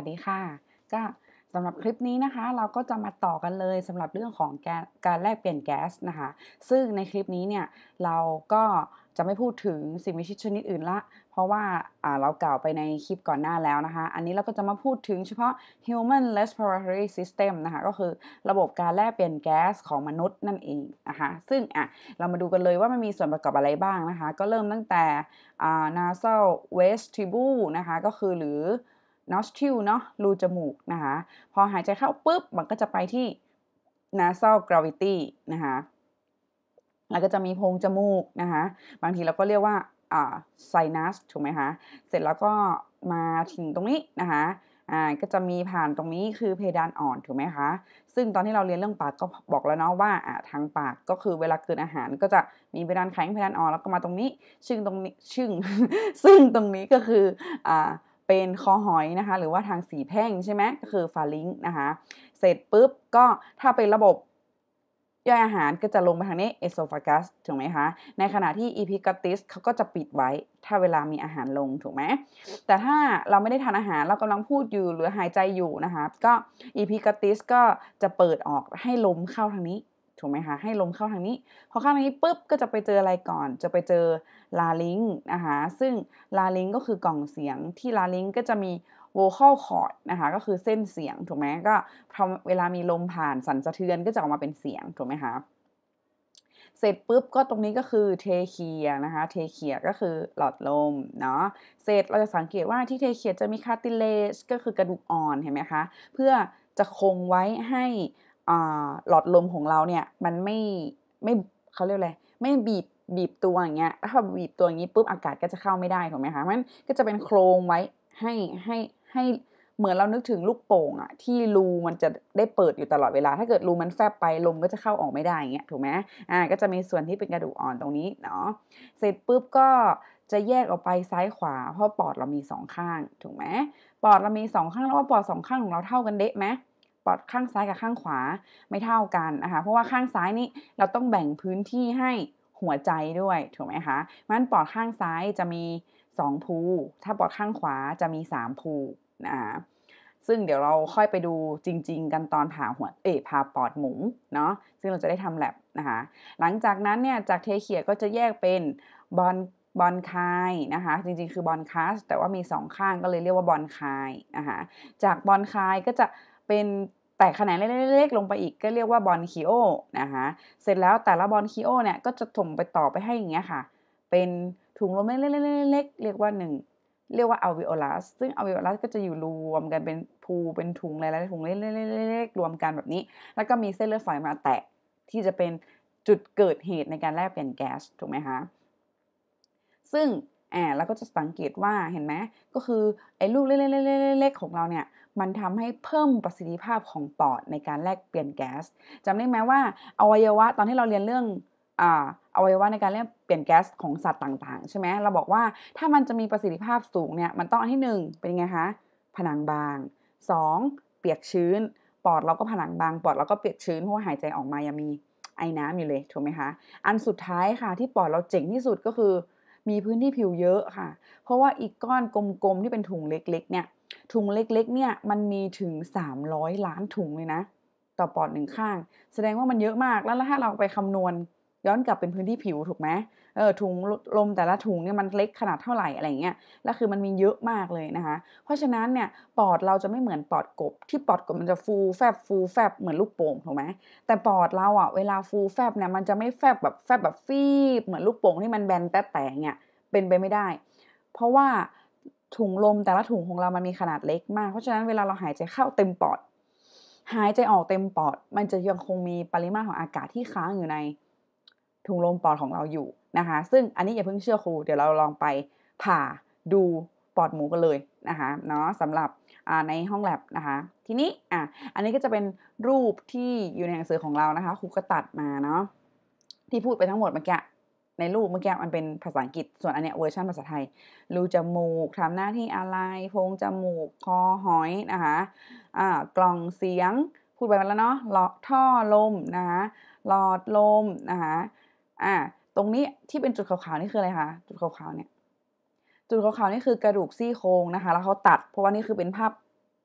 วัสดีค่ะ ก็สำหรับคลิปนี้นะคะเราก็จะมาต่อกันเลยสำหรับเรื่องของการแลกเปลี่ยนแก๊สนะคะ ซึ่งในคลิปนี้เนี่ยเราก็จะไม่พูดถึงสิ่งมีชีวิตชนิดอื่นละ เพราะว่าเรากล่าวไปในคลิปก่อนหน้าแล้วนะคะ อันนี้เราก็จะมาพูดถึงเฉพาะ human respiratory system นะคะ ก็คือระบบการแลกเปลี่ยนแก๊สของมนุษย์นั่นเองนะคะซึ่งอ่ะเรามาดูกันเลยว่ามันมีส่วนประกอบอะไรบ้างนะคะ ก็เริ่มตั้งแต่ nasal vestibule นะคะ ก็คือหรือ nostril เนาะรูจมูกนะคะ พอหายใจเข้าปุ๊บมันก็จะไปที่ nasal gravity นะคะแล้วก็จะมีโพรงจมูกนะคะบางทีเราก็เรียกว่าอ่าไซนัสถูกไหมคะเสร็จแล้วก็มาถึงตรงนี้นะคะอ่าก็จะมีผ่านตรงนี้คือเพดานอ่อนถูกไหมคะซึ่งตอนที่เราเรียนเรื่องปากก็บอกแล้วเนาะว่าอ่าทางปากก็คือเวลากินอาหาร ก็จะมีเพดานแข็งเพดานอ่อนแล้วก็มาตรงนี้ ซึ่งตรงนี้ซึ่งซึ่งตรงนี้ก็คืออ่าเป็นคอหอยนะคะหรือว่าทางสีแพ่งใช่ไหมก็คือฟาลิงนะคะ เสร็จปุ๊บก็ถ้าเป็นระบบย่อยอาหารก็จะลงไปทางนี้ เอสโซฟากัสถูกไหมคะ ในขณะที่อีพิกติสเขาก็จะปิดไว้ถ้าเวลามีอาหารลง ถูกไหม แต่ถ้าเราไม่ได้ทานอาหารเรากำลังพูดอยู่หรือหายใจอยู่นะคะก็อีพิกติสก็จะเปิดออกให้ลมเข้าทางนี้ถูกไหมคะให้ลมเข้าทางนี้ พอเข้าทางนี้ปุ๊บก็จะไปเจออะไรก่อน จะไปเจอลาลิงนะคะซึ่งลาลิงก็คือกล่องเสียงที่ลาลิงก็จะมี v คอลคอร์ดนะคะก็คือเส้นเสียงถูกไหมก็พอเวลามีลมผ่านสั่นสะเทือนก็จะออกมาเป็นเสียงถูกไหมคะเสร็จปุ๊บก็ตรงนี้ก็คือเทเคียนะคะเทเคียก็คือหลอดลมเนาะเสร็จเราจะสังเกตว่าที่เทเคียจะมีคาติเลชก็คือกระดูกอ่อนเห็นไหมคะเพื่อจะคงไว้ให้หลอดลมของเราเนี่ยมันไม่ไม่เขาเรียกอะไรไม่บีบบีบตัวอย่างเงี้ยถ้าบีบตัวอย่างงี้ปุ๊บอากาศก็จะเข้าไม่ได้ถูกไหมคะมันก็จะเป็นโครงไว้ให้ให้ให้เหมือน เรานึกถึงลูกโป่งอะที่รูมันจะได้เปิดอยู่ตลอดเวลาถ้าเกิดรูมันแฟบไปลมก็จะเข้าออกไม่ได้อย่างเงี้ยถูกไหมอ่าก็จะมีส่วนที่เป็นกระดูกอ่อนตรงนี้เนาะเสร็จปุ๊บก็จะแยกออกไปซ้ายขวาเพราะปอดเรามีสองข้างถูกไหมปอดเรามีสองข้างแล้วว่าปอดสองข้างของเราเท่ากันเดะไหมปอดข้างซ้ายกับข้างขวาไม่เท่ากันนะคะเพราะว่าข้างซ้ายนี่เราต้องแบ่งพื้นที่ให้หัวใจด้วยถูกไหมคะมันปอดข้างซ้ายจะมี2ภูถ้าปอดข้างขวาจะมี3ภูนะคะซึ่งเดี๋ยวเราค่อยไปดูจริงๆกันตอนผ่าหัว เอผ่าปอดหมูเนาะซึ่งเราจะได้ทำแลบนะคะหลังจากนั้นเนี่ยจากเทเขียก็จะแยกเป็นบอลบอลคายนะคะ จริงๆคือบอลคัสแต่ว่ามี 2 ข้างก็เลยเรียกว่าบอลคายนะคะจากบอลคายก็จะเป็นแต่ขนาดเล็กๆ ลงไปอีกก็เรียกว่าบอลคิโอนะคะ เสร็จแล้วแต่ละบอลคิโอเนี่ยก็จะถ่งไปต่อไปให้อย่างเงี้ยค่ะ เป็นถุงลมเล็กๆเรียกว่าหนึ่งเรียกว่าอัลวิโอลัสซึ่งอัลวิโอลัสก็จะอยู่รวมกันเป็นภูเป็นถุงอะไรๆถุง เล็กๆ รวมกันแบบนี้ แล้วก็มีเส้นเลือดฝอยมาแตะที่จะเป็นจุดเกิดเหตุในการแลกเปลี่ยนแก๊สถูกไหมคะ ซึ่งแอบเราก็จะสังเกตว่าเห็นไหมก็คือไอ้ลูกเล็กๆของเราเนี่ยมันทำให้เพิ่มประสิทธิภาพของปอดในการแลกเปลี่ยนแก๊สจำได้ไหมว่า อวัยวะตอนที่เราเรียนเรื่องอวัยวะในการเรียกเปลี่ยนแก๊สของสัตว์ต่างๆใช่ไหมเราบอกว่าถ้ามันจะมีประสิทธิภาพสูงเนี่ยมันต้องอันที่1เป็นไงคะผนังบาง 2. เปียกชื้นปอดเราก็ผนังบางปอดเราก็เปียกชื้นเพราะว่าหายใจออกมายังมีไอ้น้ำอยู่เลยถูกไหมคะอันสุดท้ายค่ะที่ปอดเราเจ๋งที่สุดก็คือ มีพื้นที่ผิวเยอะค่ะ เพราะว่าอีกก้อนกลมๆที่เป็นถุงเล็กๆเนี่ยถุงเล็กๆ เนี่ย มันมีถึง 300 ล้านถุงเลยนะ ต่อปอดหนึ่งข้าง แสดงว่ามันเยอะมาก แล้วถ้าเราไปคำนวณย้อนกลับเป็นพื้นที่ผิวถูกไหมเออ ถุงลมแต่ละถุงเนี่ยมันเล็กขนาดเท่าไหร่อะไรเงี้ย แล้วคือมันมีเยอะมากเลยนะคะ เพราะฉะนั้นเนี่ย ปอดเราจะไม่เหมือนปอดกบ ที่ปอดกบมันจะฟูแฟบ ฟูแฟบเหมือนลูกโป่งถูกไหม แต่ปอดเราอ่ะ เวลาฟูแฟบเนี่ย มันจะไม่แฟบแบบแฟบแบบฟีบเหมือนลูกโป่งที่มันแบนแต่แต่เงี้ย เป็นไปไม่ได้ เพราะว่าถุงลมแต่ละถุงของเรามันมีขนาดเล็กมากเพราะฉะนั้นเวลาเราหายใจเข้าเต็มปอดหายใจออกเต็มปอด มันจะยังคงมีปริมาตรของอากาศที่ค้างอยู่ในถุงลมปอดของเราอยู่นะคะ ซึ่งอันนี้อย่าเพิ่งเชื่อครู เดี๋ยวเราลองไปผ่าดูปอดหมูกันเลยนะคะเนาะสำหรับในห้องแลบนะคะทีนี้อ่ะอันนี้ก็จะเป็นรูปที่อยู่ในหนังสือของเรานะคะ ครูก็ตัดมาเนาะที่พูดไปทั้งหมดเมื่อกี้ในรูปเมื่อกี้มันเป็นภาษาอังกฤษ ส่วนอันเนี้ยเวอร์ชันภาษาไทย รูจมูกทำหน้าที่อะไร โพรงจมูกคอหอยนะคะอ่ากล่องเสียง พูดไปแล้วเนาะ หลอดท่อลมนะคะหลอด ลมนะคะอ่าตรงนี้ที่เป็นจุดขาวๆ นี่คืออะไรคะ จุดขาวๆเนี่ย จุดขาวๆ นี่คือกระดูกซี่โครงนะคะ แล้วเขาตัด เพราะว่านี่คือเป็นภาพ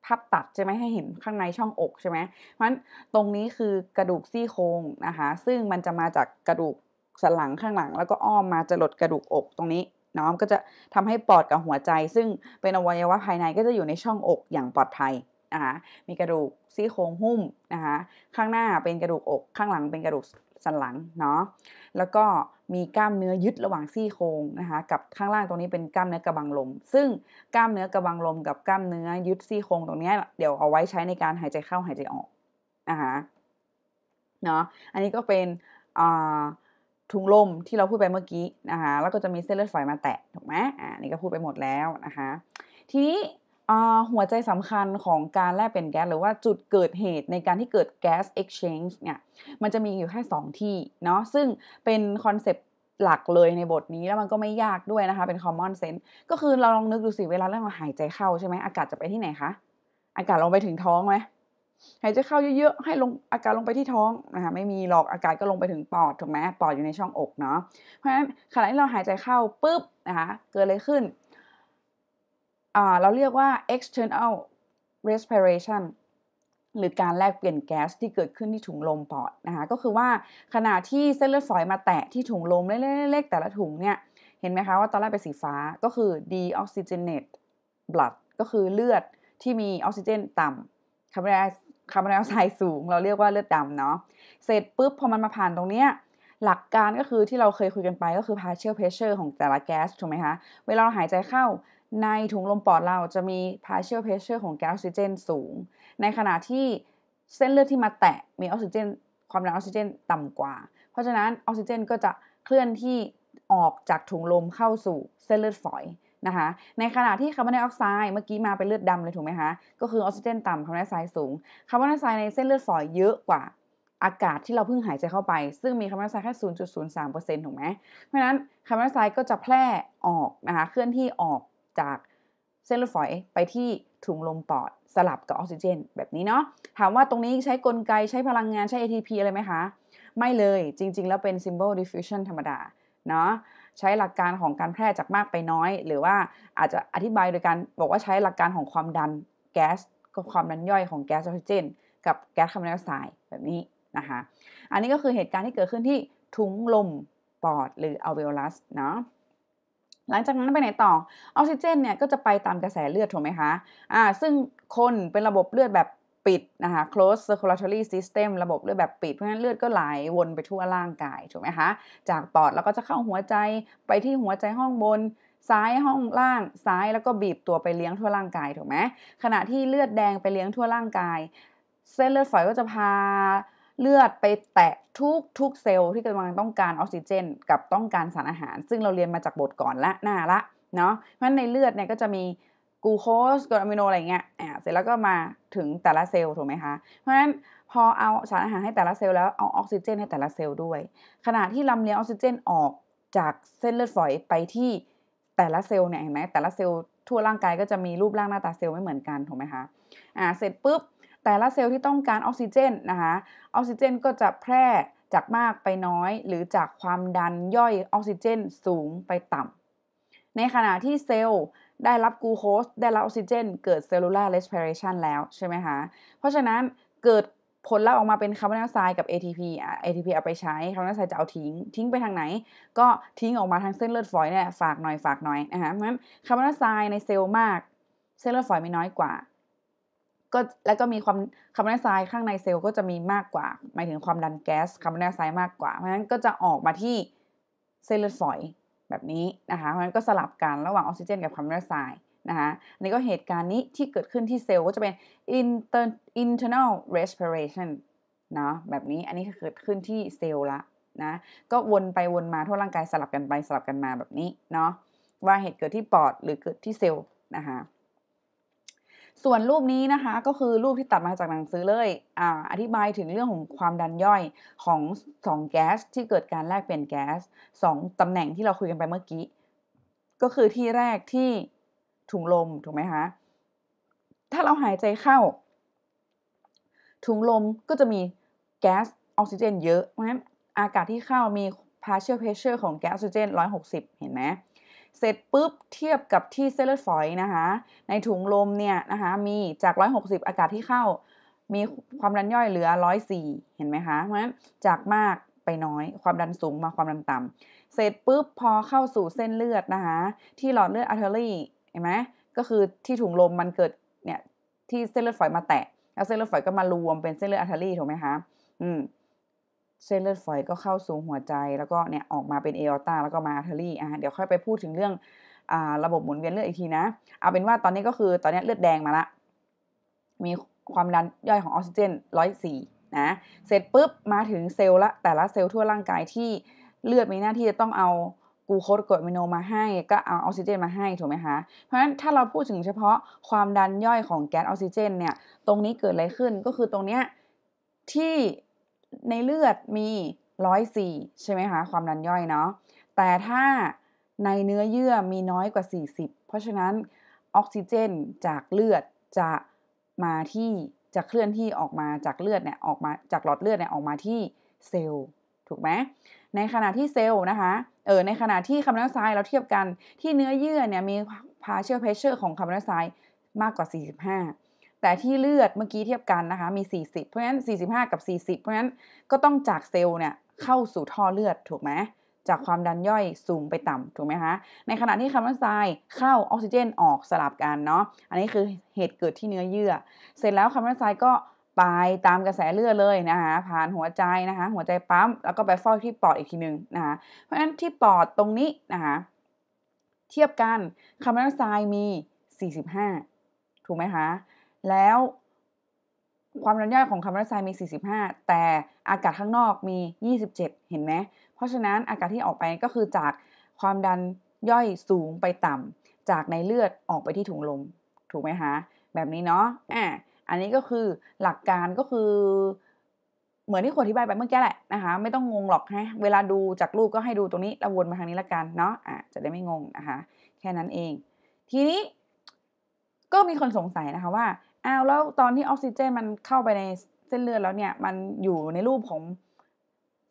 ภาพตัดใช่ไหมให้เห็นข้างในช่องอกใช่ไหมเพราะฉะนั้นตรงนี้คือกระดูกซี่โครงนะคะ ซึ่งมันจะมาจากกระดูกสันหลังข้างหลังแล้วก็อ้อมมาจะหลดกระดูกอกตรงนี้เนาะก็จะทำให้ปอดกับหัวใจ ซึ่งเป็นอวัยวะภายในก็จะอยู่ในช่องอกอย่างปลอดภัยนะคะมีกระดูกซี่โครงหุ้มนะคะข้างหน้าเป็นกระดูกอกข้างหลังเป็นกระดูกสันหลังเนาะแล้วก็มีกล้ามเนื้อยึดระหว่างซี่โครงนะคะกับข้างล่างตรงนี้เป็นกล้ามเนื้อกระบังลม ซึ่งกล้ามเนื้อกระบังลมกับกล้ามเนื้อยึดซี่โครงตรงนี้ เดี๋ยวเอาไว้ใช้ในการหายใจเข้าหายใจออกนะคะเนาะอันนี้ก็เป็นอ่าถุงลมที่เราพูดไปเมื่อกี้นะคะแล้วก็จะมีเส้นเลือดฝอยมาแตะ ถูกไหมอ่า นี่ก็พูดไปหมดแล้วนะคะ ทีนี้หัวใจสำคัญของการแลกเปลี่ยนแก๊สหรือว่าจุดเกิดเหตุในการที่เกิดแก๊ส exchange เนี่ยมันจะมีอยู่แค่ 2 ที่เนาะซึ่งเป็นคอนเซปต์หลักเลยในบทนี้แล้วมันก็ไม่ยากด้วยนะคะ เป็น common sense ก็คือเราลองนึกดูสิเวลาเรื่องเราหายใจเข้าใช่ไหมอากาศจะไปที่ไหนคะอากาศลงไปถึงท้องไหมหายใจเข้าเยอะๆให้ลงอากาศลงไปที่ท้องนะคะไม่มีหรอกอากาศก็ลงไปถึงปอดถูกไหมปอดอยู่ในช่องอกเนาะเพราะฉะนั้นขณะที่เราหายใจเข้าปุ๊บนะคะเกิดอะไรขึ้น เราเรียกว่า external respiration หรือการแลกเปลี่ยนแก๊สที่เกิดขึ้นที่ถุงลมปอดนะคะก็คือว่าขณะที่เส้นเลือดฝอยมาแตะที่ถุงลม เล็กๆ แต่ละถุงเนี่ย เห็นไหมคะว่าตอนแรกเป็นสีฟ้าก็คือ deoxygenated blood ก็คือเลือดที่มีออกซิเจนต่ำคาร์บอนไดออกคาร์บอนไดออกไซด์สูงเราเรียกว่าเลือดดำเนาะเสร็จปุ๊บพอมันมาผ่านตรงเนี้ยหลักการก็คือที่เราเคยคุยกันไปก็คือ partial pressure ของแต่ละแก๊สถูกไหมคะ เวลาเราหายใจเข้าในถุงลมปอดเราจะมี partial pressure ของแก๊สออกซิเจนสูง ในขณะที่เส้นเลือดที่มาแตะมีออกซิเจน ความดันออกซิเจนต่ำกว่า เพราะฉะนั้นออกซิเจนก็จะเคลื่อนที่ออกจากถุงลมเข้าสู่เส้นเลือดฝอยนะคะในขณะที่คาร์บอนไดออกไซด์ เมื่อกี้มาเป็นเลือดดาเลยถูกไหมคะก็คือออกซิเจนต่ำคาร์บอนไดออกไซด์สูงคาร์บอนไดออกไซด์ในเส้นเลือดฝอยเยอะกว่าอากาศที่เราเพิ่งหายใจเข้าไป ซึ่งมีคาร์บอนไดออกไซด์แค่ 0.03%ถูกไหมเพราะฉะนั้นคาร์บอนไดออกไซด์ก็จะแพร่ออกนะคะเคลื่อนที่ออกจากเส้นเลือดฝอยไปที่ถุงลมปอดสลับกับออกซิเจน แบบนี้เนาะถามว่าตรงนี้ใช้กลไกใช้พลังงานใช้ ATP อะไรไหมคะไม่เลยจริง ๆ แล้วเป็น symbol diffusion ธรรมดาเนาะใช้หลักการของการแพร่จากมากไปน้อยหรือว่าอาจจะอธิบายโดยการบอกว่าใช้หลักการของความดันแก๊สกับความดันย่อยของแก๊สออกซิเจน กับแก๊สคาร์บอนไดออกไซด์แบบนี้นะคะ อันนี้ก็คือเหตุการณ์ที่เกิดขึ้นที่ทุงลมปอดหรืออัลเวอลัสเนาะหลังจากนั้นไปไหนต่อออกซิเจนเนี่ยก็จะไปตามกระแสเลือดถูกไหมคะอ่าซึ่งคนเป็นระบบเลือดแบบปิดนะคะ close circulatory system ระบบเลือดแบบปิด เพราะฉะนั้นเลือดก็ไหลวนไปทั่วร่างกายถูกไหมคะ จากปอดแล้วก็จะเข้าหัวใจไปที่หัวใจห้องบนซ้ายห้องล่างซ้ายแล้วก็บีบตัวไปเลี้ยงทั่วร่างกายถูกไหมขณะที่เลือดแดงไปเลี้ยงทั่วร่างกายเส้นเลือดฝอยก็จะพาเลือดไปแตะทุกทุกเซลล์ที่กำลังต้องการออกซิเจนกับต้องการสารอาหาร ซึ่งเราเรียนมาจากบทก่อนละหน้าละเนาะเพราะฉะนั้นในเลือดเนี่ยก็จะมีกูโคสกรดอะมิโนอะไรเงี้ยอ่าเสร็จแล้วก็มาถึงแต่ละเซลล์ถูกไหมคะ เพราะฉะนั้นพอเอาสารอาหารให้แต่ละเซลล์แล้วเอาออกซิเจน ให้แต่ละเซลล์ด้วย ขณะที่ลำเลียงออกซิเจนออกจากเส้นเลือดฝอยไปที่แต่ละเซลล์เนี่ยเห็นไหมแต่ละเซลล์ทั่วร่างกายก็จะมีรูปร่างหน้าตาเซลล์ไม่เหมือนกันถูกไหมคะอ่าเสร็จปุ๊บแต่ละเซลล์ที่ต้องการออกซิเจนนะคะออกซิเจนก็จะแพร่จากมากไปน้อย หรือจากความดันย่อยออกซิเจนสูงไปต่ำในขณะที่เซลล์ได้รับกูโคสได้รับออกซิเจนเกิดเซลลูลาร์เรสเพเรชันแล้วใช่ไหมคะเพราะฉะนั้นเกิดผลลัพธ์ออกมาเป็นคาร์บอนไดออกไซด์กับ ATP อ่ะ ATP เอาไปใช้คาร์บอนไดออกไซด์จะเอาทิ้งทิ้งไปทางไหน ก็ทิ้งออกมาทาง เส้นเลือดฝอยเนี่ยฝากหน่อยฝากหน่อยนะคะเพราะฉะนั้นคาร์บอนไดออกไซด์ในเซลล์มากเส้นเลือดฝอยมีน้อยกว่าก็แล้วก็มีความคาร์บอนไดออกไซด์ข้างในเซลล์ก็จะมีมากกว่าหมายถึงความดันแก๊สคาร์บอนไดออกไซด์มากกว่าเพราะฉะนั้นก็จะออกมาที่เส้นเลือดฝอยแบบนี้นะคะเพราะฉะนั้นก็สลับกันระหว่างออกซิเจนกับคาร์บอนไดออกไซด์นะคะ อันนี้ก็เหตุการณ์นี้ที่เกิดขึ้นที่เซลล์ก็จะเป็น inter internal respiration นะแบบนี้อันนี้เกิดขึ้นที่เซลล์ละนะ ก็วนไปวนมา ทั่วร่างกายสลับกันไปสลับกันมาแบบนี้ เนาะ ว่าเหตุเกิดที่ปอดหรือเกิดที่เซลล์นะคะส่วนรูปนี้นะคะก็คือรูปที่ตัดมาจากหนังสือเลยอ่าอธิบายถึงเรื่องของความดันย่อยของ2แก๊สที่เกิดการแลกเปลี่ยนแก๊ส2ตำแหน่งที่เราคุยกันไปเมื่อกี้ ก็คือที่แรกที่ถุงลมถูกไหมคะ ถ้าเราหายใจเข้า ถุงลมก็จะมีแก๊สออกซิเจนเยอะเพราะฉะนั้นอากาศที่เข้ามี partial pressure ของแก๊สออกซิเจน 160 เห็นไหมเสร็จปุ๊บเทียบกับที่เส้นเลือดฝอยนะคะ ในถุงลมเนี่ยนะคะมีจาก 160 อากาศที่เข้า มีความดันย่อยเหลือ104 เห็นไหมคะ เพราะฉะนั้นจากมากไปน้อยความดันสูงมาความดันต่ำเสร็จปุ๊บพอเข้าสู่เส้นเลือดนะคะ ที่หลอดเลือดอาร์เทอรี่เห็นไหมก็คือที่ถุงลมมันเกิดเนี่ยที่เส้นเลือดฝอยมาแตะแล้วเส้นเลือดฝอยก็มารวมเป็นเส้นเลือดอาร์เทอรี่ถูกไหมคะอืมเส้นเลือดฝอยก็เข้าสู่หัวใจแล้วก็เนี่ย ออกมาเป็นเอออตาแล้วก็มาอาร์เทอรี่อ่ะเดี๋ยวค่อยไปพูดถึงเรื่องระบบหมุนเวียนเลือดอีกทีนะ เอาเป็นว่าตอนนี้ก็คือตอนนี้เลือดแดงมาละ มีความดันย่อยของออกซิเจนร้อยสี่นะ เสร็จปุ๊บมาถึงเซลล์ละ แต่ละเซลล์ทั่วร่างกายที่เลือดมีหน้าที่จะต้องเอากูโคดกรดมิโนมาให้ ก็เอาออกซิเจนมาให้ถูกไหมคะเพราะฉะนั้นถ้าเราพูดถึงเฉพาะความดันย่อยของแก๊สออกซิเจน เนี่ยตรงนี้เกิดอะไรขึ้นก็คือตรงเนี้ยที่ในเลือดมี 104 ใช่ไหมคะ ความดันย่อยเนาะแต่ถ้าในเนื้อเยื่อมีน้อยกว่า 40 เพราะฉะนั้นออกซิเจนจากเลือดจะมาที่จะเคลื่อนที่ออกมาจากเลือดเนี่ยออกมาจากหลอดเลือดเนี่ยออกมาที่เซลล์ถูกไหมในขณะที่เซลล์นะคะเออในขณะที่คาร์บอนไดออกไซด์เราเทียบกันที่เนื้อเยื่อเนี่ยมีพาเช i a l เพชเชอร์ของคาร์บอนไดออกไซด์มากกว่า 45แต่ที่เลือดเมื่อกี้เทียบกันนะคะ มี 40 เพราะฉะนั้น 45 กับ 40 เพราะฉะนั้นก็ต้องจากเซลล์เนี่ยเข้าสู่ท่อเลือดถูกไหมจากความดันย่อยสูงไปต่ำถูกไหมคะ ในขณะที่คาร์บอนไดออกไซด์เข้าออกซิเจนออกสลับกันเนาะ อันนี้คือเหตุเกิดที่เนื้อเยื่อ เสร็จแล้วคาร์บอนไดออกไซด์ก็ไปตามกระแสเลือดเลยนะคะ ผ่านหัวใจนะคะ หัวใจปั๊มแล้วก็ไปฟอกที่ปอดอีกทีหนึ่งนะคะ เพราะฉะนั้นที่ปอดตรงนี้นะคะเทียบกันคาร์บอนไดออกไซด์มี 45 ถูกไหมคะแล้วความดันย่อยของคาร์บอนไดออกไซด์มี 45 แต่อากาศข้างนอกมี 27 เห็นไหม เพราะฉะนั้นอากาศที่ออกไปก็คือจากความดันย่อยสูงไปต่ำ จากในเลือดออกไปที่ถุงลมถูกไหมคะแบบนี้เนาะอ่าอันนี้ก็คือหลักการก็คือเหมือนที่ควดอธิบายไปเมื่อกี้แหละนะคะไม่ต้องงงหรอกฮะเวลาดูจากรูปก็ให้ดูตรงนี้แล้ววนมาทางนี้ละกันเนาะอ่าจะได้ไม่งงนะคะแค่นั้นเอง ทีนี้ก็มีคนสงสัยนะคะว่าอ้าวแล้วตอนที่ออกซิเจนมันเข้าไปในเส้นเลือดแล้วเนี่ยมันอยู่ในรูปของ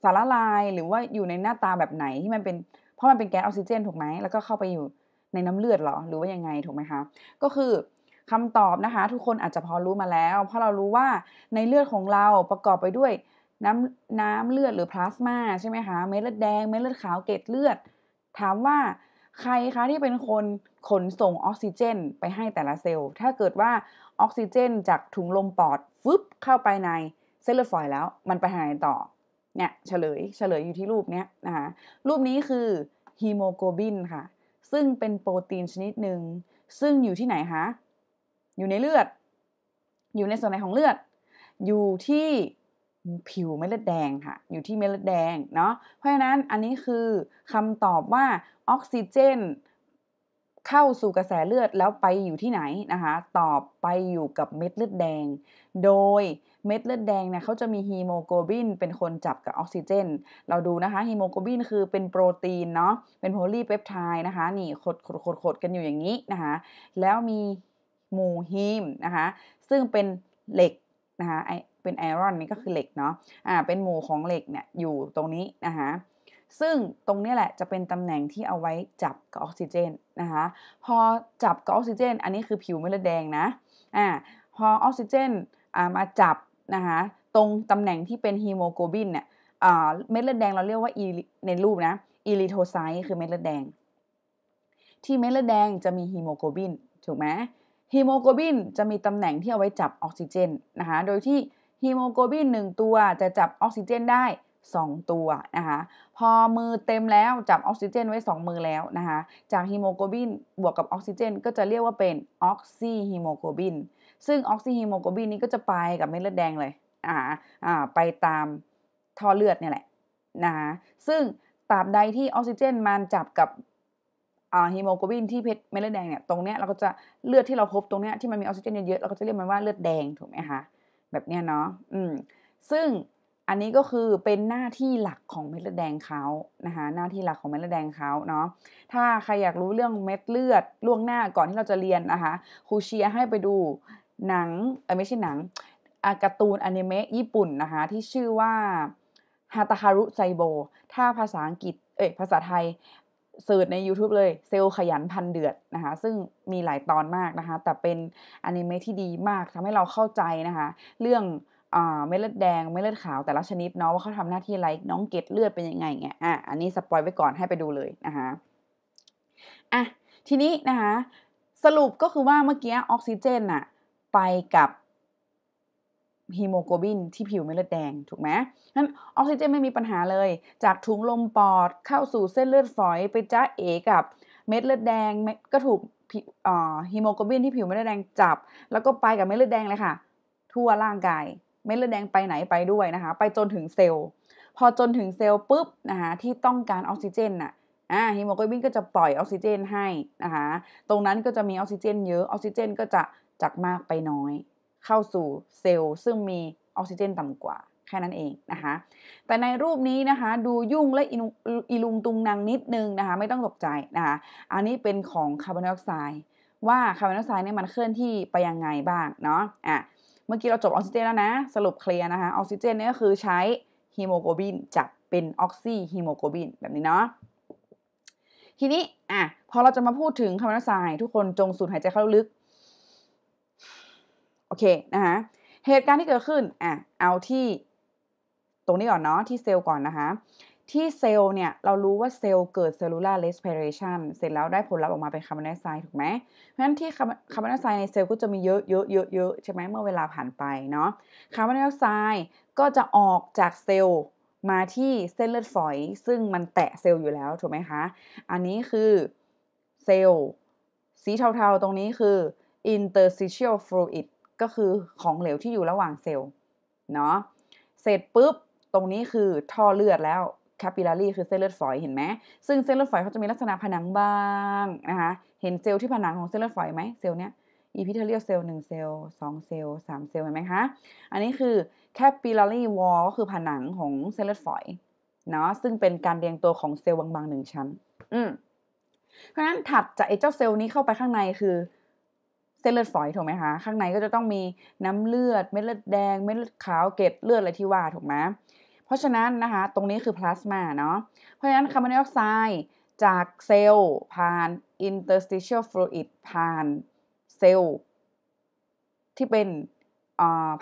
สารละลาย หรือว่าอยู่ในหน้าตาแบบไหนที่มันเป็นเพราะมันเป็นแก๊สออกซิเจน ถูกไหม แล้วก็เข้าไปอยู่ในน้ำเลือดหรอ หรือว่ายังไงถูกไหมคะ ก็คือคำตอบนะคะ ทุกคนอาจจะพอรู้มาแล้ว เพราะเรารู้ว่าในเลือดของเราประกอบไปด้วยน้ำน้ำเลือดหรือพลาสมาใช่ไหมคะเม็ดเลือดแดงเม็ดเลือดขาวเกล็ดเลือดถามว่าใครคะที่เป็นคนขนส่งออกซิเจน ไปให้แต่ละเซลล์ ถ้าเกิดว่าออกซิเจนจากถุงลมปอดฟึบเข้าไปในเซลเลือดฝอยแล้ว มันไปหายต่อเนี่ยเฉลยเฉลยอยู่ที่รูปเนี้ยนะคะรูปนี้คือฮีโมโกลบินค่ะ ซึ่งเป็นโปรตีนชนิดหนึ่งซึ่งอยู่ที่ไหนคะอยู่ในเลือด อยู่ในส่วนไหนของเลือด อยู่ที่ผิวเม็ดเลือดแดงค่ะ อยู่ที่เม็ดเลือดแดงเนาะเพราะฉะนั้นอันนี้คือคำตอบว่าออกซิเจนเข้าสู่กระแสเลือดแล้วไปอยู่ที่ไหนนะคะ ตอบไปอยู่กับเม็ดเลือดแดง โดยเม็ดเลือดแดงเนี่ยเขาจะมีฮีโมโกลบิน เป็นคนจับกับออกซิเจน เราดูนะคะฮีโมโกลบินคือเป็นโปรตีนเนาะเป็นโพลีเปปไทด์นะคะนี่ขดขดขดขดกันอยู่อย่างนี้นะคะ แล้วมีหมู่ฮีมนะคะ ซึ่งเป็นเหล็กนะคะไอเป็นไอรอนนี่ก็คือเหล็กเนาะอ่าเป็นหมู่ของเหล็กเนี่ยอยู่ตรงนี้นะคะซึ่งตรงนี้แหละจะเป็นตำแหน่งที่เอาไว้จับกับออกซิเจนนะคะ พอจับกับออกซิเจน อันนี้คือผิวเม็ดแดงนะ อ่า พอออกซิเจนมาจับนะคะ ตรงตำแหน่งที่เป็นฮีโมโกลบินเนี่ย อ่า เม็ดเลือดแดงเราเรียกว่าอีในรูปนะอีลิโทไซต์คือเม็ดเลือดแดง ที่เม็ดเลือดแดงจะมีฮีโมโกลบิน ถูกไหมฮีโมโกลบินจะมีตำแหน่งที่เอาไว้จับออกซิเจนนะคะ โดยที่ฮีโมโกลบินหนึ่งตัวจะจับออกซิเจนได้2 ตัวนะคะพอมือเต็มแล้ว จับออกซิเจนไว้ 2 มือแล้วนะคะจากฮีโมโกลบินบวกกับออกซิเจนก็จะเรียกว่าเป็นออกซิฮีโมโกลบินซึ่งออกซิฮีโมโกลบินนี้ก็จะไปกับเม็ดเลือดแดงเลยอ่าอ่าไปตามท่อเลือดเนี่ยแหละนะคะซึ่งตราบใดที่ออกซิเจนมันจับกับฮีโมโกลบิน ที่เพชรเม็ดเลือดแดงเนี่ยตรงเนี้ยเราก็จะเลือดที่เราพบตรงเนี้ยที่มันมีออกซิเจนเยอะๆเราก็จะเรียกมันว่าเลือดแดงถูกไหมคะแบบเนี้ยเนาะอืมซึ่งอันนี้ก็คือเป็นหน้าที่หลักของเม็ดเลือดแดงเขานะคะหน้าที่หลักของเม็ดเลือดแดงเขาเนาะถ้าใครอยากรู้เรื่องเม็ดเลือดล่วงหน้าก่อนที่เราจะเรียนนะคะ ครูเชียร์ให้ไปดูหนังเออไม่ใช่หนังการ์ตูนอนิเมะญี่ปุ่นนะคะ ที่ชื่อว่าฮาตาคารุไซโบถ้าภาษาอังกฤษ เอ้ย ภาษาไทยเสิร์ชใน YouTube เลยเซลขยันพันเดือดนะคะ ซึ่งมีหลายตอนมากนะคะ แต่เป็นอนิเมะที่ดีมากทำให้เราเข้าใจนะคะ เรื่องเม็ดเลือดแดงเม็ดเลือดขาวแต่ละชนิดเนาะว่าเขาทำหน้าที่อะไรน้องเกล็ดเลือดเป็นยังไงเงี้ยอ่ะอันนี้สปอยไว้ก่อนให้ไปดูเลยนะคะอ่ะทีนี้นะคะสรุปก็คือว่าเมื่อกี้ออกซิเจนอะไปกับฮีโมโกลบินที่ผิวเม็ดเลือดแดงถูกไหมนั้นออกซิเจนไม่มีปัญหาเลย จากถุงลมปอด เข้าสู่เส้นเลือดฝอย ไปจ้าเอกับเม็ดเลือดแดงก็ถูกฮีโมโกลบินที่ผิวเม็ดเลือดแดงจับ แล้วก็ไปกับเม็ดเลือดแดงเลยค่ะทั่วร่างกายเม็ดเลือดแดงไปไหนไปด้วยนะคะไปจนถึงเซลล์พอจนถึงเซลล์ปุ๊บนะคะที่ต้องการออกซิเจนน่ะอ่าฮีโมโกลบินก็จะปล่อยออกซิเจนให้นะคะตรงนั้นก็จะมีออกซิเจน เยอะออกซิเจนก็จะจากมากไปน้อย เข้าสู่เซลล์ซึ่งมีออกซิเจนต่ำกว่า แค่นั้นเองนะคะแต่ในรูปนี้นะคะ ดูยุ่งและอิลุงตุงนางนิดนึงนะคะ ไม่ต้องตกใจนะคะอันนี้เป็นของคาร์บอนไดออกไซด์ว่าคาร์บอนไดออกไซด์เนี่ยมันเคลื่อนที่ไปยังไงบ้างเนาะอ่ะเมื่อกี้เราจบออกซิเจนแล้วนะ สรุปเคลียร์นะคะ ออกซิเจนนี่ก็คือใช้ฮีโมโกลบินจับเป็นออกซิฮีโมโกลบินแบบนี้เนาะทีนี้ อ่ะ พอเราจะมาพูดถึงคาร์บอนไดออกไซด์ทุกคนจงสูดหายใจเข้าลึก โอเคนะคะเหตุการณ์ที่เกิดขึ้นอ่ะเอาที่ตรงนี้ก่อนเนาะที่เซลล์ก่อนนะคะที่เซลล์เนี่ย เรารู้ว่าเซลล์เกิด cellular respiration เสร็จแล้วได้ผลลัพธ์ออกมาเป็นคาร์บอนไดออกไซด์ถูกไหม เพราะฉะนั้นที่คาร์บอนไดออกไซด์ในเซลล์ก็จะมีเยอะเยอะเยอะเยอะใช่ไหมเมื่อเวลาผ่านไปเนาะคาร์บอนไดออกไซด์ก็จะออกจากเซลล์มาที่เส้นเลือดฝอย ซึ่งมันแตะเซลล์อยู่แล้วถูกไหมคะ อันนี้คือเซลล์สีเทาๆตรงนี้คือ interstitial fluid ก็คือของเหลวที่อยู่ระหว่างเซลล์เนาะเสร็จปุ๊บตรงนี้คือท่อเลือดแล้ว capillary คือเส้นเลือดฝอยเห็นไหมซึ่งเส้นเลือดฝอยเขาจะมีลักษณะผนังบางนะคะเห็นเซลล์ที่ผนังของเส้นเลือดฝอยไหมเซลล์เนี้ยอีพิเทเ i ียลเซลล์หนึ่งเซลล์สองเซลล์สามเซลล์เห็นไหมคะ อันนี้คือ capillary wall ก็คือผนังของเส้นเลือดฝอยเนาะซึ่งเป็นการเรียงตัวของเซลล์บางๆหนึ่งชั้น อืมเพราะฉะนั้นถัดจากไอ้เจ้าเซลล์นี้เข้าไปข้างในคือเส้นเลือดฝอยถูกไหมคะข้างในก็จะต้องมีน้ำเลือดเม็ดเลือดแดงเม็ดเลือดขาวเกล็ดเลือดอะไรที่ว่าถูกไหมราะฉะนั้นนะคะตรงนี้คือพลาสมาเนาะเพราะฉะนั้นคาร์บอนไดออกไซด์จากเซลล์ผ่าน interstitial fluid ผ่านเซลล์ที่เป็น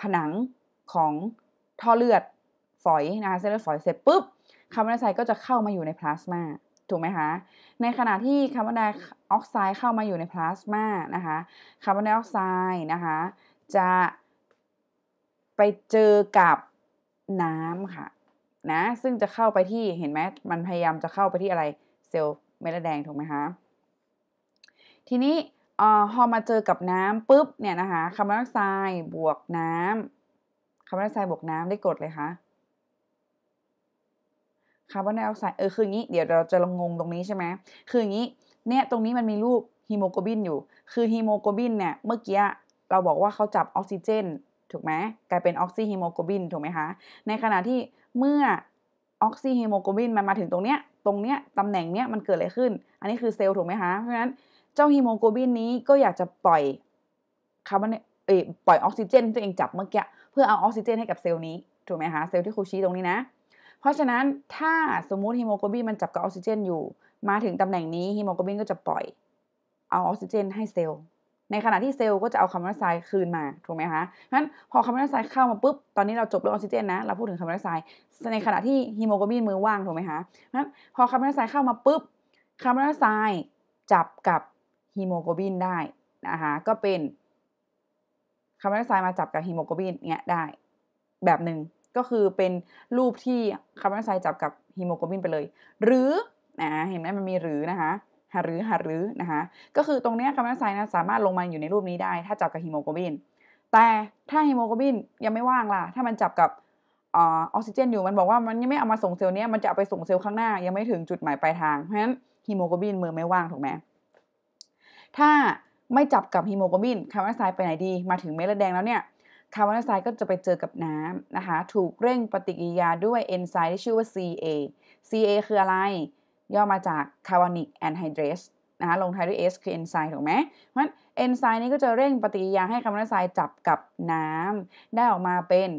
ผนังของท่อเลือดฝอยนะคะเส้นเลือดฝอยเสร็จปุ๊บคาร์บอนไดออกไซด์ก็จะเข้ามาอยู่ในพลาสมาถูกไหมคะ ในขณะที่คาร์บอนไดออกไซด์เข้ามาอยู่ในพลาสมานะคะคาร์บอนไดออกไซด์นะคะจะไปเจอกับน้ำค่ะนะซึ่งจะเข้าไปที่เห็นไหมมันพยายามจะเข้าไปที่อะไรเซลล์เม็ดเลือดแดงถูกไหมคะทีนี้พอมาเจอกับน้ำปุ๊บเนี่ยนะคะคาร์บอนไดออกไซด์บวกน้ำคาร์บอนไดออกไซด์บวกน้ำได้กรดเลยคะคาร์บอนไดออกไซด์เออคืองี้ เดี๋ยวเราจะลงงงตรงนี้ใช่ไหมคืองี้ เนี่ยตรงนี้มันมีรูปฮีโมโกลบินอยู่ คือฮีโมโกลบินเนี่ยเมื่อกี้เราบอกว่าเขาจับออกซิเจนถูกไหมกลายเป็นออกซิฮีโมโกลบินถูกไหมคะในขณะที่เมื่อออกซิเฮโมโกลบินมันมาถึงตรงเนี้ยตรงเนี้ยตำแหน่งเนี้ยมันเกิดอะไรขึ้น อันนี้คือเซลล์ถูกไหมคะ เพราะฉะนั้น เจ้าฮีโมโกลบินนี้ก็อยากจะปล่อยคาร์บอนเอปล่อยออกซิเจนตัวเองจับเมื่อกี้เพื่อเอาออกซิเจนให้กับเซลล์นี้ถูกไหมคะเซลล์ที่ครูชี้ตรงนี้นะ เพราะฉะนั้นถ้าสมมุติฮีโมโกลบินมันจับกับออกซิเจนอยู่มาถึงตำแหน่งนี้ฮีโมโกลบินก็จะปล่อย เอาออกซิเจนให้เซลล์ในขณะที่เซลล์ก็จะเอาคาร์บอนไดออกไซด์คืนมาถูกไหมคะ งั้นพอคาร์บอนไดออกไซด์เข้ามาปุ๊บ ตอนนี้เราจบเรื่องออกซิเจนนะ เราพูดถึงคาร์บอนไดออกไซด์ ในขณะที่ฮีโมโกลบินมือว่างถูกไหมคะ งั้นพอคาร์บอนไดออกไซด์เข้ามาปุ๊บ คาร์บอนไดออกไซด์จับกับฮีโมโกลบินได้นะคะก็เป็นคาร์บอนไดออกไซด์มาจับกับฮีโมโกลบินเนี่ยได้ แบบหนึ่ง ก็คือเป็นรูปที่คาร์บอนไดออกไซด์จับกับฮีโมโกลบินไปเลย หรือนะ เห็นไหมมันมีหรือนะคะหารือหารือนะคะ ก็คือตรงนี้คาร์บอนไดออกไซด์นะสามารถลงมาอยู่ในรูปนี้ได้ ถ้าจับกับฮีโมโกลบิน แต่ถ้าฮีโมโกลบินยังไม่ว่างล่ะ ถ้ามันจับกับออกซิเจนอยู่ มันบอกว่ามันยังไม่เอามาส่งเซลล์นี้มันจะไปส่งเซลล์ข้างหน้า ยังไม่ถึงจุดหมายปลายทาง เพราะฉะนั้นฮีโมโกลบินมือไม่ว่างถูกไหมถ้าไม่จับกับฮีโมโกลบิน คาร์บอนไดออกไซด์ไปไหนดี มาถึงเม็ดเลือดแดงแล้วเนี่ยคาร์บอนไดออกไซด์ก็จะไปเจอกับน้ำนะคะ ถูกเร่งปฏิกิริยาด้วยเอนไซม์ที่ชื่อว่า CA CA คืออะไรย่อมาจาก carbonic anhydrase นะคะลงท้ายด้วย s คือเอนไซม์ถูกไหม เพราะฉะนั้นเอนไซมนี้ก็จะเร่งปฏิกิริยาให้คาร์บอนไดออกไซด์จับกับน้ำ ได้ออกมาเป็น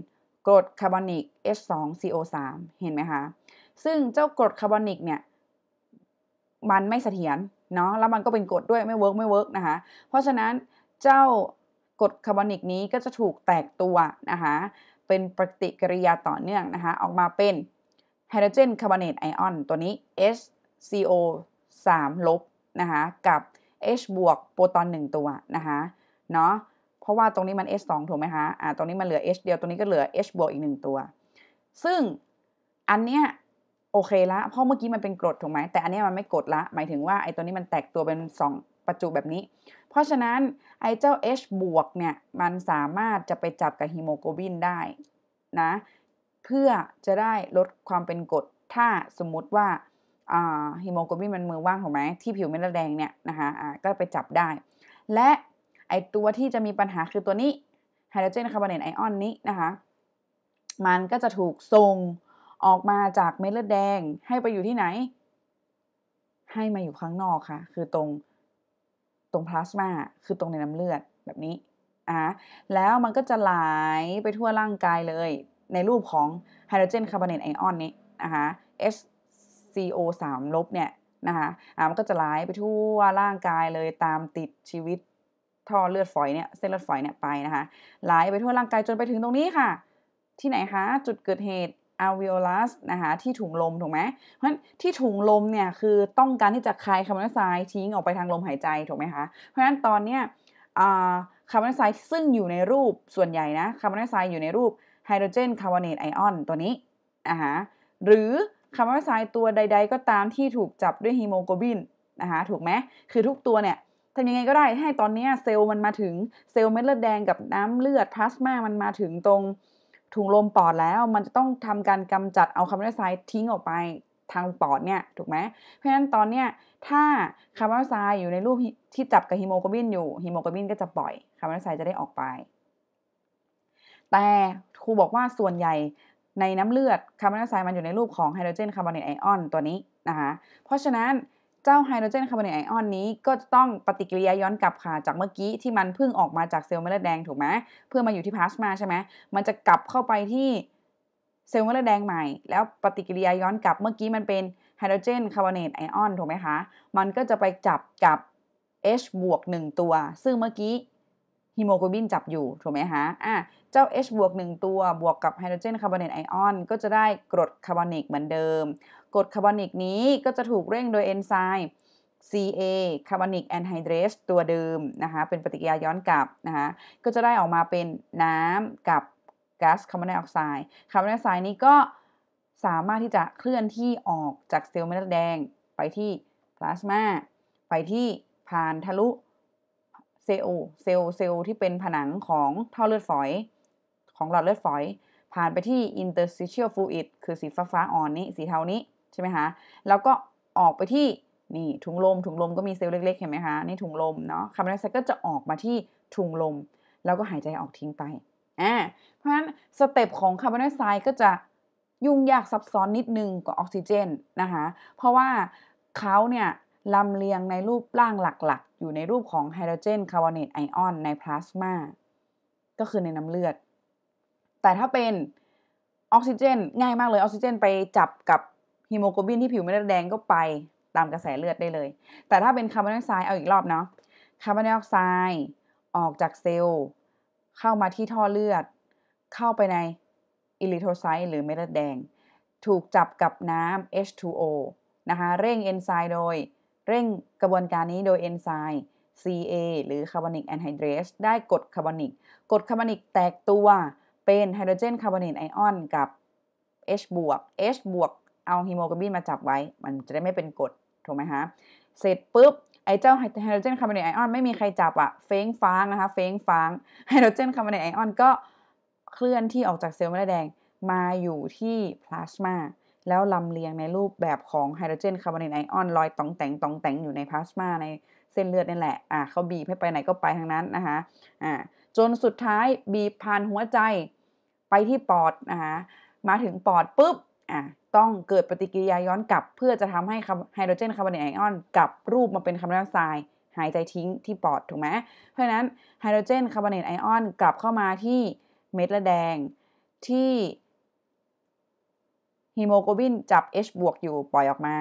กรดคาร์บอนิก H2CO3 เห็นไหมคะ ซึ่งเจ้ากรดคาร์บอนิกเนี่ย มันไม่เสถียรเนาะ แล้วมันก็เป็นกรดด้วยไม่เวิร์กไม่เวิร์กนะคะ เพราะฉะนั้นเจ้ากรดคาร์บอนิกนี้ก็จะถูกแตกตัวนะคะเป็นปฏิกิริยาต่อเนื่องนะคะออกมาเป็นไฮโดรเจนคาร์บอเนตไอออนตัวนี้ H CO 3ลบนะคะ กับ H บวกโปรตอน 1 ตัว นะคะ เนาะเพราะว่าตรงนี้ มัน H 2ถูกไหมคะอ่า ตรงนี้ มัน เหลือ H เดียว ตรงนี้ ก็ เหลือ H บวกอีก 1 ตัว ซึ่ง อัน เนี้ย โอเค ละ เพราะ เมื่อกี้ มัน เป็นกรดถูกไหม แต่อันนี้มัน ไม่กรดละ หมายถึงว่า ไอ้ ตัวนี้ มัน แตกตัวเป็น 2 ประจุ แบบนี้ เพราะฉะนั้น ไอ้ เจ้า H บวกเนี่ย มัน สามารถจะไปจับ กับ ฮีโมโกลบิน ได้นะ เพื่อ จะ ได้ ลด ความ เป็นกรดถ้า สมมติว่าฮิโมโกลบินมันมือว่างถูกไหมที่ผิวเม็ดเลือดแดงเนี่ยนะคะก็ไปจับได้ และไอตัวที่จะมีปัญหาคือตัวนี้ไฮโดรเจนคาร์บอเนตไอออนนี้นะคะมันก็จะถูกส่งออกมาจากเม็ดเลือดแดงให้ไปอยู่ที่ไหน ให้มาอยู่ข้างนอกค่ะ คือตรง ตรงพลาสมาคือตรงในน้ำเลือดแบบนี้อ่ะแล้วมันก็จะไหลไปทั่วร่างกายเลย ในรูปของไฮโดรเจนคาร์บอเนตไอออนนี้นะคะ S CO 3ลบเนี่ยนะคะมันก็จะไหลไปทั่วร่างกายเลยตามติดชีวิตท่อเลือดฝอยเนี่ยเส้นเลือดฝอยเนี่ยไปนะคะไหลไปทั่วร่างกายจนไปถึงตรงนี้ค่ะที่ไหนคะจุดเกิดเหตุอ l v e o l u s นะคะที่ถุงลมถูกไหมเพราะที่ถุงลมเนี่ยคือต้องการที่จะคายคาร์บอนไดออกไซด์ทิ้งออกไปทางลมหายใจถูกไหมคะเพราะฉะนั้นตอนเนี้ยคาร์บอนไดออกไซด์ซึ่งอยู่ในรูปส่วนใหญ่นะคาร์บอนไดออกไซด์อยู่ในรูปไฮโดรเจนคาร์บอเนตไอออนตัวนี้อ่าฮะหรือคาร์บอนไดออกไซด์ตัวใด ๆ ก็ตามที่ถูกจับด้วยฮีโมโกลบินนะคะถูกไหมคือทุกตัวเนี่ยทำยังไงก็ได้ ให้ตอนนี้เซลล์มันมาถึงเซลล์เม็ดเลือดแดงกับน้ำเลือดพลาสมามันมาถึงตรงถุงลมปอดแล้ว มันจะต้องทำการกำจัดเอาคาร์บอนไดออกไซด์ทิ้งออกไปทางปอดเนี่ย ถูกไหมเพราะฉะนั้นตอนเนี้ยถ้าคาร์บอนไดออกไซด์อยู่ในรูปที่จับกับฮีโมโกลบินอยู่ ฮีโมโกลบินก็จะปล่อยคาร์บอนไดออกไซด์จะได้ออกไป แต่ครูบอกว่าส่วนใหญ่ในน้ำเลือดคาร์บอนไดออกไซด์มันอยู่ในรูปของไฮโดรเจนคาร์บอนนตไอออนตัวนี้นะคะเพราะฉะนั้นเจ้าไฮโดรเจนคาร์บอนนตไอออนนี้ก็จะต้องปฏิกิริยาย้อนกลับค่ะจากเมื่อกี้ที่มันเพิ่งออกมาจากเซลล์เม็ดเลือดแดงถูกไหมเพื่อมาอยู่ที่พลาสมาใช่ไหมมันจะกลับเข้าไปที่เซลล์เม็ดเลือดแดงใหม่ แล้วปฏิกิริยาย้อนกลับเมื่อกี้มันเป็นไฮโดรเจนคาร์บอนนตไอออนถูกไหมคะ มันก็จะไปจับกับ H บวก1ตัวซึ่งเมื่อกี้ฮีโมโกลบินจับอยู่ถูกไหมคะอ่ะเจ้า H บวก1ตัวบวกกับไฮโดรเจนคาร์บอเนตไอออนก็จะได้กรดคาร์บอนิกเหมือนเดิม กรดคาร์บอนิกนี้ก็จะถูกเร่งโดยเอนไซม์ CA าร์บอนิกแอนไฮเดรสตัวเดิมนะคะเป็นปฏิกิริยาย้อนกลับนะคะก็จะได้ออกมาเป็นน้ำกับก๊าซคาร์บอนไดออกไซด์คาร์บอนไดออกไซด์นี้ก็สามารถที่จะเคลื่อนที่ออกจากเซลล์เม็ดเลือดแดงไปที่พลาสมาไปที่ผ่านทะลุเซลล์เซลล์เซลล์ที่เป็นผนังของท่อเลือดฝอยของหลอดเลือดฝอยผ่านไปที่ interstitial fluid คือสีฟ้าาอ่อนนี้ สีเทานี้ ใช่ไหมคะแล้วก็ออกไปที่ นี่ ถุงลม ถุงลมก็มีเซลล์เล็กๆเห็นไหมคะนี่ถุงลม เนาะคาร์บอนไดออกไซด์ก็จะออกมาที่ถุงลม แล้วก็หายใจออกทิ้งไปอ่าเพราะฉะนั้นสเต็ปของคาร์บอนไดออกไซด์ก็จะยุ่งยากซับซ้อนนิดนึงกว่าออกซิเจนนะคะเพราะว่าเขาเนี่ยลำเลียงในรูปร่างหลักๆอยู่ในรูปของไฮโดรเจนคาร์บอเนตไอออนในพลาสมาก็คือในน้ำเลือดแต่ถ้าเป็นออกซิเจน ง่ายมากเลยออกซิเจนไปจับกับฮีโมโกลบินที่ผิวไม่ได้แดงก็ไปตามกระแสเลือดได้เลย แต่ถ้าเป็นคาร์บอนไดออกไซด์เอาอีกรอบเนาะคาร์บอนไดออกไซด์ออกจากเซลล์เข้ามาที่ท่อเลือด เข้าไปในอิลิโทไซต์หรือเม็ดเลือดแดง ถูกจับกับน้ำ H2O นะคะ เร่งเอนไซม์โดย เร่งกระบวนการนี้โดยเอนไซม์ CA หรือคาร์บอนิกแอนไฮเดรสได้กดคาร์บอนิกกดคาร์บอนิกแตกตัวเป็นไฮโดรเจนคาร์บอเนตไอออนกับ H บวก H บวกเอาฮีโมโกลบินมาจับไว้ มันจะได้ไม่เป็นกรดถูกไหมฮะ เสร็จปุ๊บ ไอเจ้าไฮโดรเจนคาร์บอเนตไอออนไม่มีใครจับอะเฟ้งฟางนะคะ เฟ้งฟาง ไฮโดรเจนคาร์บอเนตไอออนก็เคลื่อนที่ออกจากเซลล์เม็ดแดงมาอยู่ที่พลาสมาแล้วลำเลียงในรูปแบบของไฮโดรเจนคาร์บอเนตไอออนลอยตองแต่งตองแต่งอยู่ในพลาสมาในเส้นเลือดนี่แหละ อ่าเขาบีบให้ไปไหนก็ไปทางนั้นนะคะอ่า จนสุดท้ายบีบผ่านหัวใจไปที่ปอดนะคะมาถึงปอดปุ๊บ อ่ะ ต้องเกิดปฏิกิริยาย้อนกลับ เพื่อจะทำให้ไฮโดรเจนคาร์บอนไดออกไอออนกลับรูปมาเป็นคาร์บอนไดออกไซด์หายใจทิ้งที่ปอดถูกไหม เพราะฉะนั้นไฮโดรเจนคาร์บอนไดออกไอออนกลับเข้ามาที่เม็ดเลือดแดงที่ฮีโมโกลบินจับ H บวกอยู่ปล่อยออกมา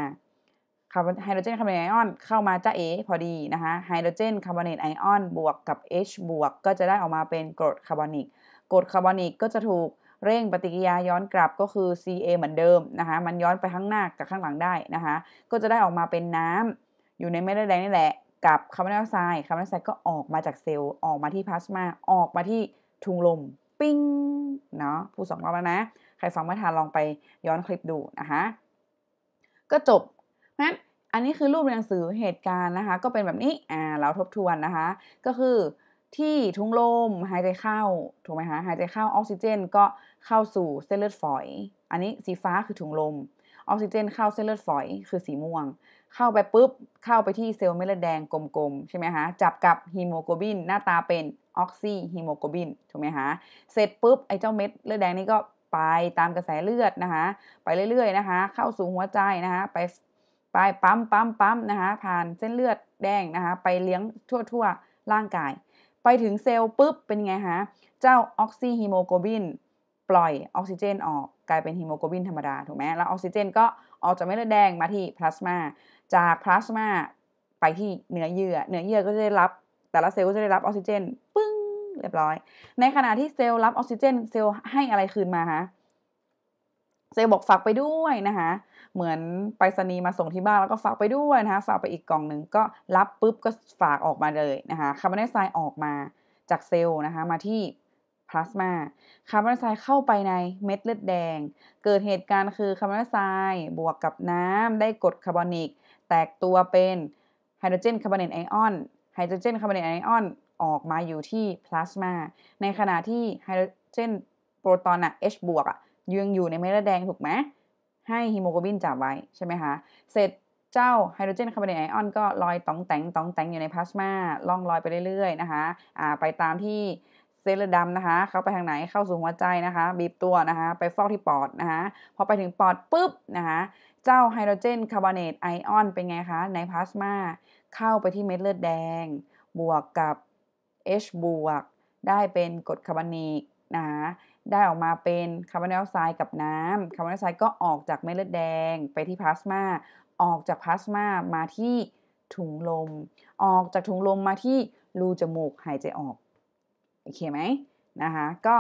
คาร์บอนไฮโดรเจนคาร์บอนไอออน เข้ามาจ้าเอพอดีนะคะไฮโดรเจนคาร์บอนไอออนบวกกับ H บวกก็จะได้ออกมาเป็นกรดคาร์บอนิกกรดคาร์บอนิกก็จะถูกเร่งปฏิกิริยาย้อนกลับก็คือ Ca เหมือนเดิมนะคะมันย้อนไปข้างหน้ากับข้างหลังได้นะคะ ก็จะได้ออกมาเป็นน้ำ อยู่ในแม่เหล็กแดงนี่แหละ กับคาร์บอนไดออกไซด์คาร์บอนไดออกไซด์ก็ออกมาจากเซลล์ออกมาที่พลาสมาออกมาที่ทุงลมปิ้งเนาะผู้สองรอบแล้วนะ ใครฟังไม่ทันลองไปย้อนคลิปดูนะคะก็จบนั้นอันนี้คือรูปในหนังสือเหตุการณ์นะคะ ก็เป็นแบบนี้อ่าเราทบทวนนะคะก็คือที่ทุงลม หายใจเข้า ถูกไหมคะหายใจเข้าออกซิเจนก็เข้าสู่เส้นเลือดฝอย อันนี้สีฟ้าคือถุงลมออกซิเจนเข้าเส้นเลือดฝอยคือสีม่วง เข้าไปปุ๊บ เข้าไปที่เซลล์เม็ดเลือดแดงกลมๆใช่ไหมคะจับกับฮีโมโกลบินหน้าตาเป็นออกซิฮีโมโกลบินถูกไหมคะเสร็จปุ๊บไอ้เจ้าเม็ดเลือดแดงนี่ก็ไปตามกระแสเลือดนะคะไปเรื่อย ๆนะคะ เข้าสู่หัวใจนะคะไปไปปั๊มปั๊มปั๊มนะคะผ่านเส้นเลือดแดงนะคะไปเลี้ยงทั่ว ๆ ร่างกายไปถึงเซลล์ปุ๊บเป็นไงฮะ เจ้าออกซิฮีโมโกลบิน ปล่อยออกซิเจนออกกลายเป็นฮีโมโกลบินธรรมดา ถูกไหม แล้วออกซิเจนก็ออกจากเม็ดเลือดแดงมาที่พลาสมาจากพลาสมาไปที่เนื้อเยื่อ เนื้อเยื่อก็จะได้รับ แต่ละเซลล์ก็จะได้รับออกซิเจนปึ้ง เรียบร้อย ในขณะที่เซลล์รับออกซิเจน เซลล์ให้อะไรคืนมาฮะ เซลล์บอกฝากไปด้วยนะคะเหมือนไปรษณีย์มาส่งที่บ้านแล้วก็ฝากไปด้วยนะคะฝากไปอีกกล่องหนึ่งก็รับปุ๊บก็ฝากออกมาเลยนะคะคาร์บอนไดออกไซด์ออกมาจากเซลล์นะคะมาที่พลาสมาคาร์บอนไดออกไซด์เข้าไปในเม็ดเลือดแดง เกิดเหตุการณ์คือคาร์บอนไดออกไซด์บวกกับน้ำได้กรดคาร์บอนิก แตกตัวเป็นไฮโดรเจนคาร์บอเนตไอออนไฮโดรเจนคาร์บอเนตไอออนออกมาอยู่ที่พลาสมาในขณะที่ไฮโดรเจนโปรตอนอะ H บวกอะยังอยู่ในเม็ดเลือดแดงถูกไหมให้ฮีโมโกลบินจับไว้ใช่ไหมคะเสร็จเจ้าไฮโดรเจนคาร์บอนไออไอออน ก็ลอยตองแตงตองแตงอยู่ในพลาสมาล่องลอยไปเรื่อย ๆนะคะะไปตามที่เซลล์ดำนะคะเข้าไปทางไหนเข้าสู่หัวใจนะคะ บีบตัวนะคะ ไปฟอกที่ปอดนะคะ พอไปถึงปอดปุ๊บนะคะ เจ้าไฮโดรเจนคาร์บอเนตไอออนเป็นไงคะในพลาสมาเข้าไปที่เม็ดเลือดแดง บวกกับ H บวกได้เป็นกรดคาร์บอนิกนะคะได้ออกมาเป็นคาร์บอนไดออกไซด์กับน้ำคาร์บอนไดออกไซด์ก็ออกจากเม็ดเลือดแดงไปที่พลาสมา ออกจากพลาสมามาที่ถุงลม ออกจากถุงลมมาที่รูจมูกหายใจออกโอเคไหมนะคะ ก็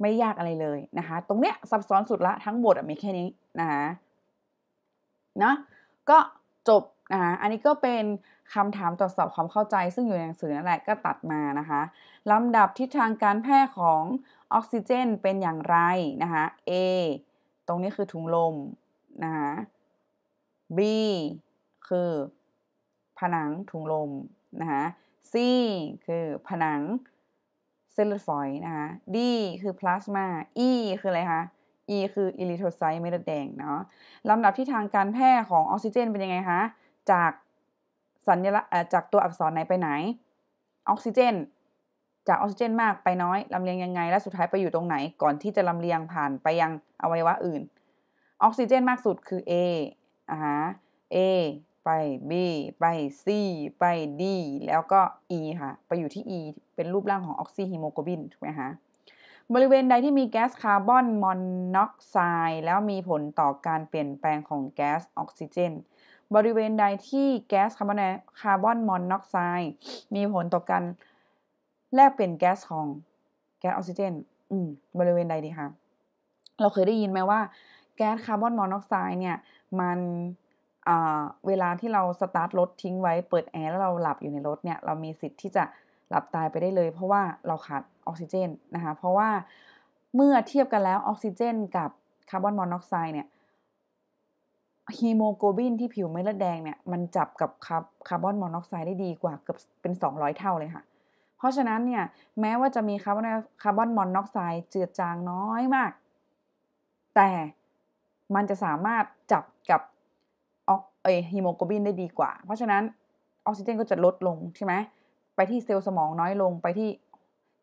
ไม่ยากอะไรเลยนะคะ ตรงเนี้ยซับซ้อนสุดละทั้งบทมีแค่นี้นะคะเนาะ ก็จบนะคะอันนี้ก็เป็นคำถามตรวจสอบความเข้าใจซึ่งอยู่ในหนังสือนั่นแหละก็ตัดมานะคะลำดับทิศทางการแพร่ของออกซิเจนเป็นอย่างไรนะคะ A ตรงนี้คือถุงลมนะคะ B คือ ผนังถุงลมนะคะ C คือผนังเซลล์ฝอยนะคะ D คือพลาสมา E คืออะไรคะ E คืออิริโทไซต์เม็ดแดงเนาะลำดับที่ทางการแพร่ของออกซิเจนเป็นยังไงคะจากสัญลักษณ์จากตัวอักษรไหน ไปไหนออกซิเจนจากออกซิเจนมากไปน้อยลำเลียงยังไง และสุดท้ายไปอยู่ตรงไหนก่อนที่จะลำเลียงผ่านไปยังอวัยวะอื่น ออกซิเจนมากสุดคือ A อ่าฮะ A ไป B ไป C ไป D แล้วก็ E ค่ะ ไปอยู่ที่ E เป็นรูปร่างของออกซิฮีโมโกบินถูกไหมคะบริเวณใดที่มีแก๊สคาร์บอนมอนอกไซด์แล้วมีผลต่อการเปลี่ยนแปลงของแก๊สออกซิเจนบริเวณใดที่แก๊สคาร์บอนคาร์บอนมอนอกไซด์มีผลต่อการแลกเปลี่ยนแก๊สของแก๊สออกซิเจน อืมบริเวณใดดีคะ เราเคยได้ยินไหมว่าแก๊สคาร์บอนมอนอกไซด์เนี่ย มันเวลาที่เราสตาร์ทรถทิ้งไว้เปิดแอร์แล้วเราหลับอยู่ในรถเนี่ย เรามีสิทธิ์ที่จะหลับตายไปได้เลยเพราะว่าเราขาดออกซิเจนนะคะ เพราะว่าเมื่อเทียบกันแล้วออกซิเจนกับคาร์บอนมอนอกไซด์เนี่ยฮีโมโกลบินที่ผิวเม็ดเลือดแดงเนี่ย มันจับกับคาร์บอนมอนอกไซด์ได้ดีกว่าเกือบเป็น 200 เท่าเลยค่ะ เพราะฉะนั้นเนี่ย แม้ว่าจะมีคาร์บอนคาร์บอนมอนอกไซด์เจือจางน้อยมาก แต่มันจะสามารถจับกับออกเอฮีโมโกลบินได้ดีกว่า เพราะฉะนั้นออกซิเจนก็จะลดลงใช่ไหม ไปที่เซลล์สมองน้อยลงไปที่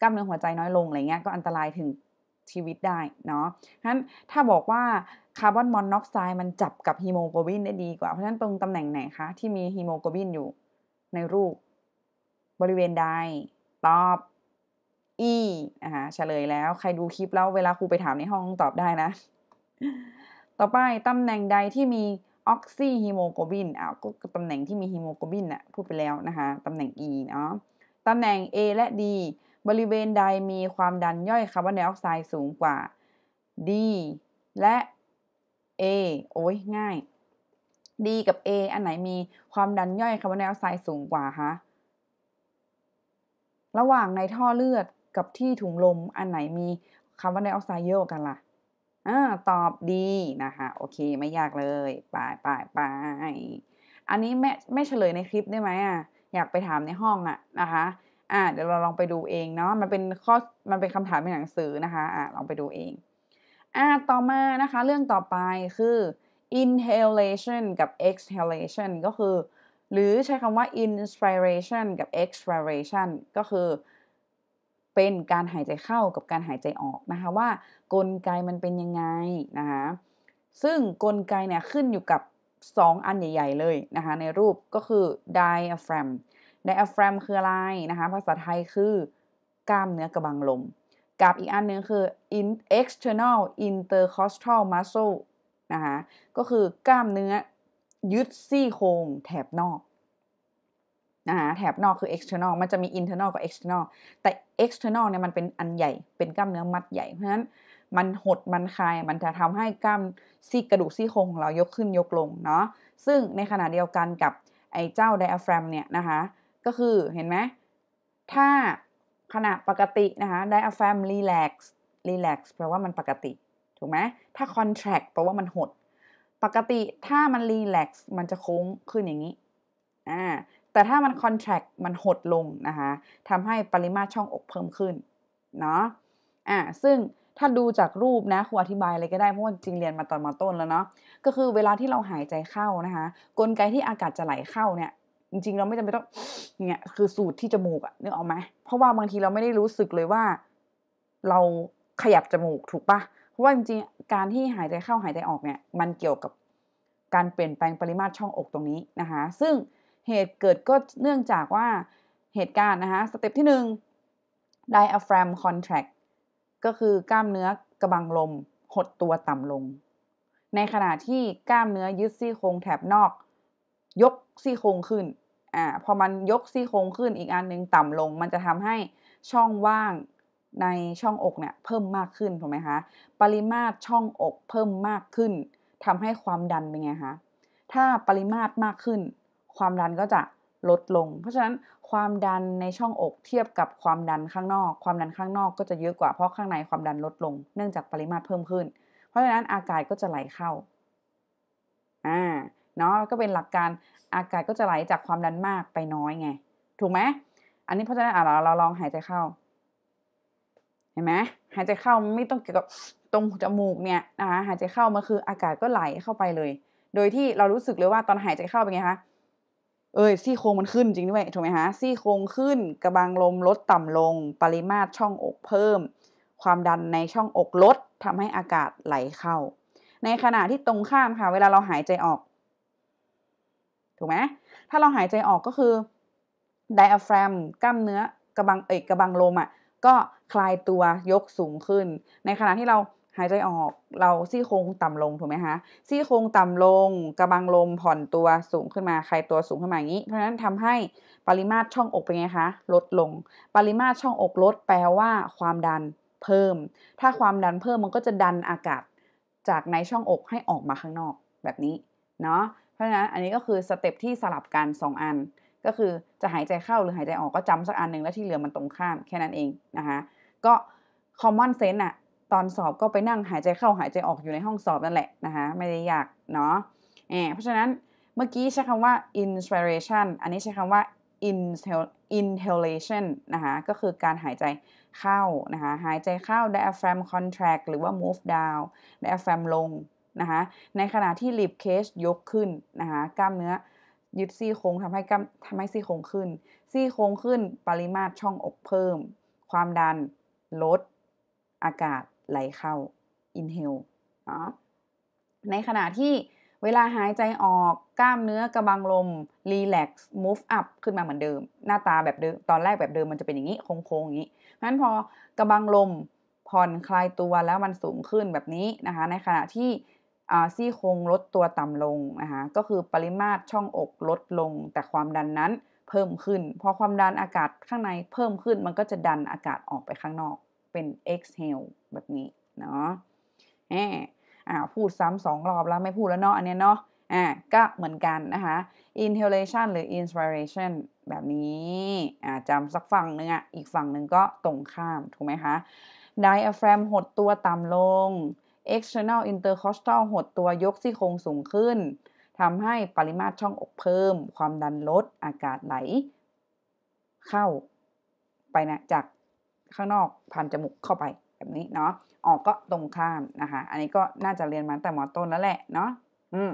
กล้ามเนื้อหัวใจน้อยลง อะไรเงี้ยก็อันตรายถึงชีวิตได้เนาะฉะนั้นถ้าบอกว่าคาร์บอนมอนอกไซด์มันจับกับฮีโมโกลบินได้ดีกว่า เพราะฉะนั้นตรงตำแหน่งไหนคะ ที่มีฮีโมโกลบินอยู่ในรูป บริเวณใดตอบอีนะคะเฉลยแล้ว ใครดูคลิปแล้วเวลาครูไปถามในห้องตอบได้นะ ต่อไป ตำแหน่งใดที่มีออกซิฮีโมโกลบินอ้าวก็ตำแหน่งที่มีฮีโมโกลบินอะพูดไปแล้วนะคะ ตำแหน่ง E เนาะตำแหน่ง A และ D บริเวณใดมีความดันย่อยคาร์บอนไดออกไซด์สูงกว่า D และ A โอ้ยง่าย D กับ A อันไหนมีความดันย่อยคาร์บอนไดออกไซด์สูงกว่าคะระหว่างในท่อเลือดกับที่ถุงลมอันไหนมีคาร์บอนไดออกไซด์เยอะกันละ่ะอ่าตอบดี นะคะโอเคไม่ยากเลยไปไปไปอันนี้แม่ไม่เฉลยในคลิปได้ไหมอ่ะอยากไปถามในห้องอ่ะ นะคะ่าเดี๋ยวเราลองไปดูเองเนาะ มันเป็นข้อ มันเป็นคำถามในหนังสือนะคะอ่าลองไปดูเองอ่าต่อมานะคะ เรื่องต่อไปคือ inhalation กับ exhalation ก็คือ หรือใช้คำว่า inspiration กับ expiration ก็คือ เป็นการหายใจเข้ากับการหายใจออกนะคะว่ากลไกมันเป็นยังไงนะคะ ซึ่งกลไกเนี่ยขึ้นอยู่กับ 2 อันใหญ่ๆเลยนะคะในรูปก็คือ diaphragm ไดอะแฟรมคืออะไร นะคะภาษาไทยคือกล้ามเนื้อกระบังลมกับอีกอันนึงคือ in external intercostal muscle นะคะก็คือกล้ามเนื้อยึดซี่โครงแถบนอกนะคะแถบนอกคือ external มันจะมี internal กับ external แต่ external เนี่ยมันเป็นอันใหญ่ เป็นกล้ามเนื้อมัดใหญ่เพราะฉะนั้น มันหด มันคลายมันจะทำให้กล้ามซี่กระดูกซี่โครงของเรายกขึ้นยกลงเนาะซึ่งในขณะเดียวกันกับไอ้เจ้าไดอะแฟรมเนี่ยนะคะก็คือเห็นไหมถ้าขณะปกตินะคะไดอะแฟมรีแลกซ์รีแลกซ์แปลว่ามันปกติถูกไหมถ้าคอนแทรคแปลว่ามันหด ปกติถ้ามันรีแลกซ์มันจะโค้งขึ้นอย่างนี้อ่าแต่ถ้ามันคอนแทรคมันหดลงนะคะทำให้ปริมาตรช่องอกเพิ่มขึ้นเนาะอ่าซึ่งถ้าดูจากรูปนะครูอธิบายอะไรก็ได้เพราะว่าจริงเรียนมาตอนมาต้นแล้วเนาะก็คือเวลาที่เราหายใจเข้านะคะกลไกที่อากาศจะไหลเข้าเนี่ยจริงๆเราไม่จำเป็นต้องเงี้ยคือสูตรที่จมูกอะนึกออกไหม เพราะว่าบางทีเราไม่ได้รู้สึกเลยว่าเราขยับจมูกถูกปะเพราะว่าจริงๆการที่หายใจเข้าหายใจออกเนี่ย มันเกี่ยวกับการเปลี่ยนแปลงปริมาตรช่องอกตรงนี้นะคะซึ่งเหตุเกิดก็เนื่องจากว่าเหตุการณ์นะคะสเต็ปที่หนึ่ง diaphragm contract ก็คือกล้ามเนื้อกระบังลม หดตัวต่ำลง ในขณะที่กล้ามเนื้อยึดซี่โครงแถบนอกยกซี่โครงขึ้น อ่า พอมันยกซี่โครงขึ้น อีกอันนึงต่ำลง มันจะทำให้ช่องว่างในช่องอกเนี่ย เพิ่มมากขึ้นถูกไหมคะ ปริมาตรช่องอกเพิ่มมากขึ้น ทำให้ความดันเป็นไงคะ ถ้าปริมาตรมากขึ้น ความดันก็จะลดลง เพราะฉะนั้นความดันในช่องอกเทียบกับความดันข้างนอก ความดันข้างนอกก็จะเยอะกว่า เพราะข้างในความดันลดลง เนื่องจากปริมาตรเพิ่มขึ้น เพราะฉะนั้นอากาศก็จะไหลเข้า อ่าเนาะก็เป็นหลักการอากาศก็จะไหลจากความดันมากไปน้อยไงถูกไหมอันนี้เพราะฉะนั้นเราเราลองหายใจเข้า เห็นไหมหายใจเข้าไม่ต้องเกี่ยวกับตรงจมูกเนี่ยนะคะหายใจเข้ามันคือ อากาศก็ไหลเข้าไปเลย โดยที่เรารู้สึกเลยว่าตอนหายใจเข้าเป็นไงคะ เอ้ยซี่โครงมันขึ้นจริงด้วยถูกไหมฮะซี่โครงขึ้น กระบังลมลดต่ำลง ปริมาตรช่องอกเพิ่ม ความดันในช่องอกลดทำให้อากาศไหลเข้า ในขณะที่ตรงข้ามค่ะ เวลาเราหายใจออกถูกไหมถ้าเราหายใจออกก็คือไดอะแฟรมกล้ามเนื้อ กระบังเอกกระบังลมอะ่ะก็คลายตัวยกสูงขึ้น ในขณะที่เราหายใจออกเราซี่โครงต่ำลงถูกไหมคะซี่โครงต่ำลงกระบังลมผ่อนตัวสูงขึ้นมาคลายตัวสูงขึ้นมาอย่างนี้ เพราะฉะนั้นทำให้ปริมาตรช่องอกเป็นไงคะ ลดลง ปริมาตรช่องอกลดแปลว่า ความดันเพิ่ม ถ้าความดันเพิ่มมันก็จะดันอากาศ จากในช่องอกให้ออกมาข้างนอกแบบนี้ เนาะพราะฉะนั้นอันนี้ก็คือสเต็ปที่สลับกัน2อัน ก็คือจะหายใจเข้าหรือหายใจออกก็จำสักอันหนึ่งแล้วที่เหลือมันตรงข้ามแค่นั้นเองนะคะก็ common sense อะตอนสอบก็ไปนั่งหายใจเข้าหายใจออกอยู่ในห้องสอบนั่นแหละนะคะไม่ได้ยากเนาะเพราะฉะนั้นเมื่อกี้ใช้คำว่า inspiration อันนี้ใช้คำว่า inhalation นะคะก็คือการหายใจเข้านะคะหายใจเข้า diaphragm contract หรือว่า move down diaphragm ลงนะคะในขณะที่ลิบเคสยกขึ้นนะคะกล้ามเนื้อยึดซี่โครงทำให้กล้ามทำให้ซี่โครงขึ้น ซี่โครงขึ้นปริมาตรช่องอกเพิ่ม ความดันลด อากาศไหลเข้าอินเฮลในขณะที่เวลาหายใจออกกล้ามเนื้อกระบังลมรีแลกซ์มูฟอัพขึ้นมาเหมือนเดิม หน้าตาแบบเดิมตอนแรกแบบเดิมมันจะเป็นอย่างนี้ โค้งๆ อย่างนี้เพราะฉะนั้นพอ กระบังลมผ่อนคลายตัวแล้วมันสูงขึ้นแบบนี้นะคะในขณะที่ซี่โครงลดตัวต่ำลงนะคะก็คือปริมาตรช่องอกลดลง แต่ความดันนั้นเพิ่มขึ้นพอความดันอากาศข้างในเพิ่มขึ้น มันก็จะดันอากาศออกไปข้างนอกเป็น exhale แบบนี้เนาะแหมอ่าพูดซ้ำสองรอบแล้วไม่พูดแล้วเนาะอันเนี้ยเนาะอ่าก็เหมือนกันนะคะ inhalation หรือ inspiration แบบนี้อ่าจำสักฝั่งหนึ่งอ่ะ อีกฝั่งหนึ่งก็ตรงข้าม ถูกไหมคะ diaphragm หดตัวต่ำลง external intercostal หดตัวยกซี่โครงสูงขึ้น ทำให้ปริมาตรช่องอกเพิ่ม ความดันลด อากาศไหล เข้าไปนะจากข้างนอกผ่านจมูกเข้าไปแบบนี้ เนาะ ออกก็ตรงข้ามนะคะ อันนี้ก็น่าจะเรียนมาแต่หมอต้นแล้วแหละเนาะอืม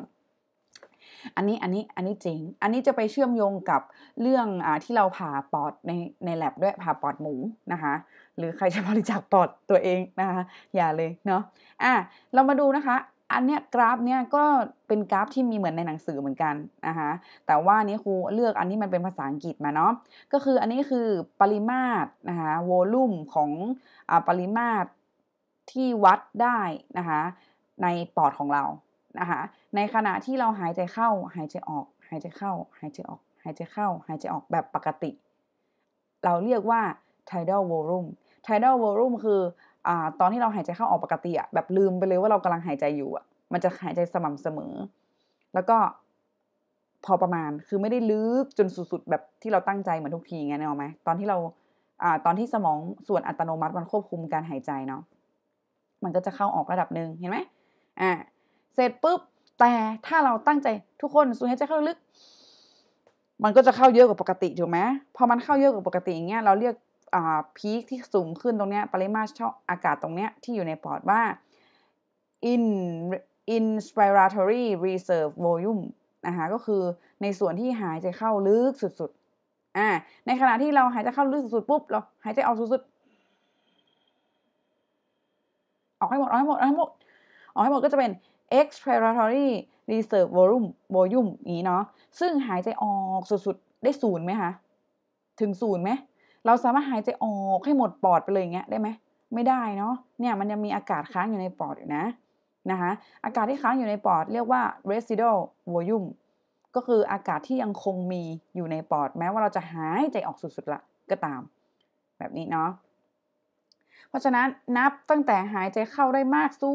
อันนี้อันนี้อันนี้จริง อันนี้จะไปเชื่อมโยงกับเรื่องอที่เราผ่าปอดในในแลบด้วยผ่าปอดหมูนะคะ หรือใครจะบริจาคปอดตัวเองนะคะ อย่าเลยเนาะ อ่ะเรามาดูนะคะ อันเนี้ยกราฟเนี้ยก็เป็นกราฟที่มีเหมือนในหนังสือเหมือนกันนะคะ แต่ว่านี้ครูเลือกอันนี้มันเป็นภาษาอังกฤษมาเนาะ ก็คืออันนี้คือปริมาตรนะคะโวลุ่มของอปริมาตรที่วัดได้นะคะ ในปอดของเรานะคะในขณะที่เราหายใจเข้า หายใจออก หายใจเข้า หายใจออก หายใจเข้า หายใจออก แบบปกติ เราเรียกว่า tidal volume tidal volume คืออตอนที่เราหายใจเข้าออกปกติอะแบบลืมไปเลยว่าเรากำลังหายใจอยู่อะมันจะหายใจสม่ำเสมอ แล้วก็พอประมาณ คือไม่ได้ลึกจนสุดๆ แบบที่เราตั้งใจเหมือนทุกทีไงเนาะไหมตอนที่เราอตอนที่สมองส่วนอัตโนมัติมันควบคุมการหายใจเนาะ มันก็จะเข้าออกระดับหนึ่งเห็นไหมอ่าเสร็จปุ๊บ แต่ถ้าเราตั้งใจทุกคน สูดหายใจเข้าลึก มันก็จะเข้าเยอะกว่าปกติถูกไหมพอมันเข้าเยอะกว่าปกติอย่างเงี้ยเราเรียกพีคที่สูงขึ้นตรงเนี้ยปริมาตรช่องอากาศตรงเนี้ยที่อยู่ในปอดว่า in inspiratory reserve volume นะคะก็คือในส่วนที่หายใจเข้าลึกสุด ๆอ่าในขณะที่เราหายใจเข้าลึกสุดๆปุ๊บเราหายใจออกสุดๆ ออกให้หมดออกให้หมดออกให้หมดออกให้หมดก็จะเป็น expiratory reserve volume volume นี้เนาะ ซึ่งหายใจออกสุดๆ ได้ศูนย์ไหมคะ ถึงศูนย์ไหมเราสามารถหายใจออกให้หมดปอด ไปเลยอย่างเงี้ยได้ไหมไม่ได้เนาะ เนี่ยมันยังมีอากาศค้างอยู่ในปอดอยู่นะ นะคะ อากาศที่ค้างอยู่ในปอด เรียกว่า residual volume ก็คืออากาศที่ยังคงมีอยู่ในปอดแม้ว่าเราจะหายใจออกสุดๆละก็ตาม แบบนี้เนาะ เพราะฉะนั้นนับตั้งแต่หายใจเข้าได้มากสุ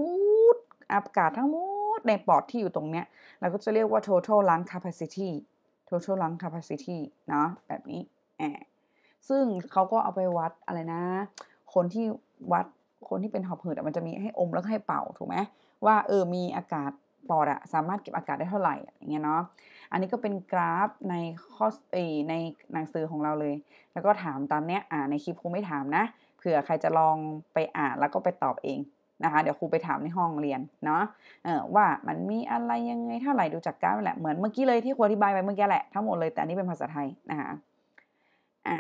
ดอากาศทั้งหมดในปอดที่อยู่ตรงเนี้ยเราก็จะเรียกว่า total lung capacity total lung capacity เนาะแบบนี้แอบซึ่งเขาก็เอาไปวัดอะไรนะ คนที่วัดคนที่เป็นหอบหืดมันจะมีให้อมแล้วให้เป่าถูกไหมว่าเออมีอากาศปอดอะสามารถเก็บอากาศได้เท่าไหร่อย่างเงี้ยเนาะ อันนี้ก็เป็นกราฟในข้อเอในหนังสือของเราเลย แล้วก็ถามตามเนี้ยอ่าในคลิปคงไม่ถามนะ เผื่อใครจะลองไปอ่านแล้วก็ไปตอบเองนะคะเดี๋ยวครูไปถามในห้องเรียนเนาะเออว่ามันมีอะไรยังไงเท่าไหร่ดูจากการาฟแหละเหมือนเมื่อกี้เลยที่ครูอธิบายไปเมื่อกี้แหละทั้งหมดเลย แต่นนี้เป็นภาษาไทยนะคะอ่ะ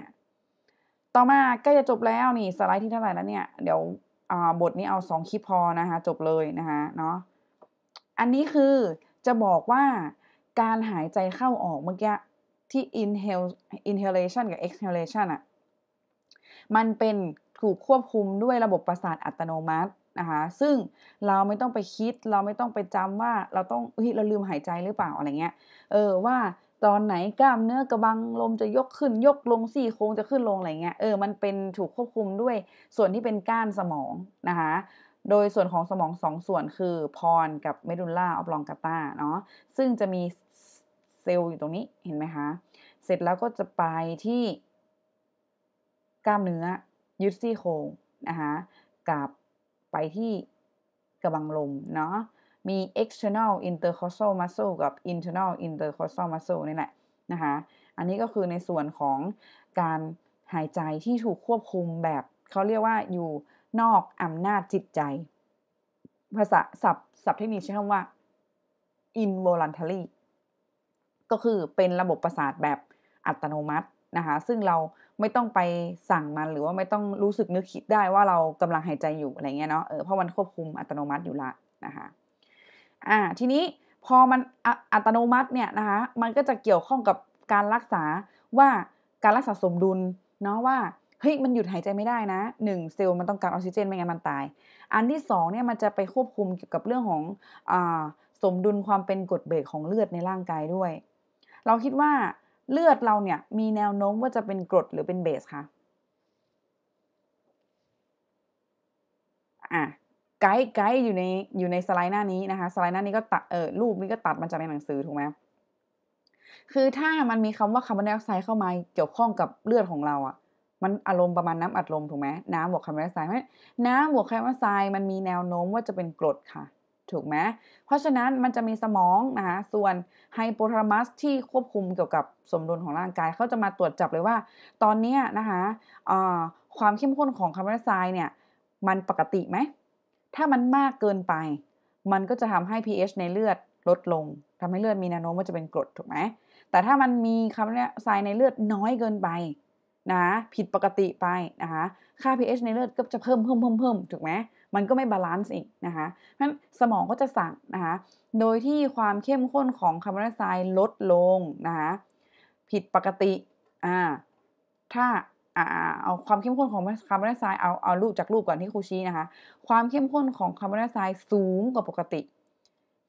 ต่อมาใกล้จะจบแล้วนี่สไลด์ที่เท่าไหร่แล้วเนี่ย เดี๋ยวบทนี้เอาสองคลิปพอนะคะจบเลยนะคะเนาะอันนี้คือจะบอกว่าการหายใจเข้าออกเมื่อกี้ ที่ inhale inhalation กับ exhalation อะ่ะมันเป็นถูกควบคุมด้วยระบบประสาทอัตโนมัตินะคะ ซึ่งเราไม่ต้องไปคิด เราไม่ต้องไปจำว่าเราต้องเฮ้ยเราลืมหายใจหรือเปล่าอะไรเงี้ย เออว่าตอนไหนกล้ามเนื้อกระบังลมจะยกขึ้นยกลงสี่โค้งจะขึ้นลงอะไรเงี้ย เออมันเป็นถูกควบคุมด้วยส่วนที่เป็นก้านสมองนะคะ โดยส่วนของสมองสองส่วนคือพรกับเมดูล่าออบลองกาตาเนาะ ซึ่งจะมีเซลล์อยู่ตรงนี้ เห็นไหมคะ เสร็จแล้วก็จะไปที่กล้ามเนื้อยึดซี่โครงนะคะกับไปที่กระบังลมเนาะ มี external intercostal muscle กับ internal intercostal muscle นี่แหละนะคะอันนี้ก็คือในส่วนของการหายใจที่ถูกควบคุมแบบ เขาเรียกว่าอยู่นอกอำนาจจิตใจ ภาษาศัพท์ศัพท์เทคนิคใช้คำว่า involuntary ก็คือเป็นระบบประสาทแบบอัตโนมัตินะคะซึ่งเราไม่ต้องไปสั่งมันหรือว่าไม่ต้องรู้สึกนึกคิดได้ว่าเรากำลังหายใจอยู่อะไรเงี้ยเนาะเออเพราะมันควบคุมอัตโนมัติอยู่ละนะคะอ่าทีนี้พอมันออัตโนมัติเนี่ยนะคะมันก็จะเกี่ยวข้องกับการรักษาว่าการรักษาสมดุลเนาะว่าเฮ้ยมันหยุดหายใจไม่ได้นะ1เซลล์มันต้องการออกซิเจนไม่งั้นมันตายอันที่2เนี่ยมันจะไปควบคุมเกี่ยวกับเรื่องของอสมดุลความเป็นกดเบรกของเลือดในร่างกายด้วย เราคิดว่าเลือดเราเนี่ย มีแนวโน้มว่าจะเป็นกรดหรือเป็นเบสคะอ่ะไกด์ไกด์อยู่ในอยู่ในสไลด์หน้านี้นะคะสไลด์หน้านี้ก็ตัดเออรูปนี้ก็ตัดมาจากในหนังสือถูกไหมคือถ้ามันมีคำว่าคาร์บอนไดออกไซด์เข้ามาเกี่ยวข้องกับเลือดของเราอะ่ะ มันอารมณ์ประมาณน้ำอัดลมถูกไหมน้ำบวกคาร์บอนไดออกไซด์น้ำบวกคาร์บอนไดออกไซด์มันมีแนวโน้มว่าจะเป็นกรดค่ะถูกไหมเพราะฉะนั้นมันจะมีสมองนะคะส่วนไฮโปทาลามัสที่ควบคุมเกี่ยวกับสมดุลของร่างกายเขาจะมาตรวจจับเลยว่า ตอนนี้นะคะความเข้มข้นของคาร์บอนไดออกไซด์เนี่ยมันปกติไหมถ้ามันมากเกินไป มันก็จะทำให้ pH ในเลือดลดลง ทำให้เลือดมีแนวโน้มว่าจะเป็นกรดถูกไหมแต่ถ้ามันมีคาร์บอนไดออกไซด์ในเลือดน้อยเกินไปนะผิดปกติไปนะคะค่า pH ในเลือดก็จะเพิ่มเพิ่มเพิ่มเพิ่มถูกไหมมันก็ไม่บาลานซ์อีก นะคะเพราะฉะนั้นสมองก็จะสั่งนะคะ โดยที่ความเข้มข้นของคาร์บอนไดออกไซด์ลดลง นะคะ ผิดปกติ อ่า ถ้า อ่า เอาความเข้มข้นของคาร์บอนไดออกไซด์เอา เอา รูปจากรูปก่อนที่ครูชี้นะคะ ความเข้มข้นของคาร์บอนไดออกไซด์สูงกว่าปกติ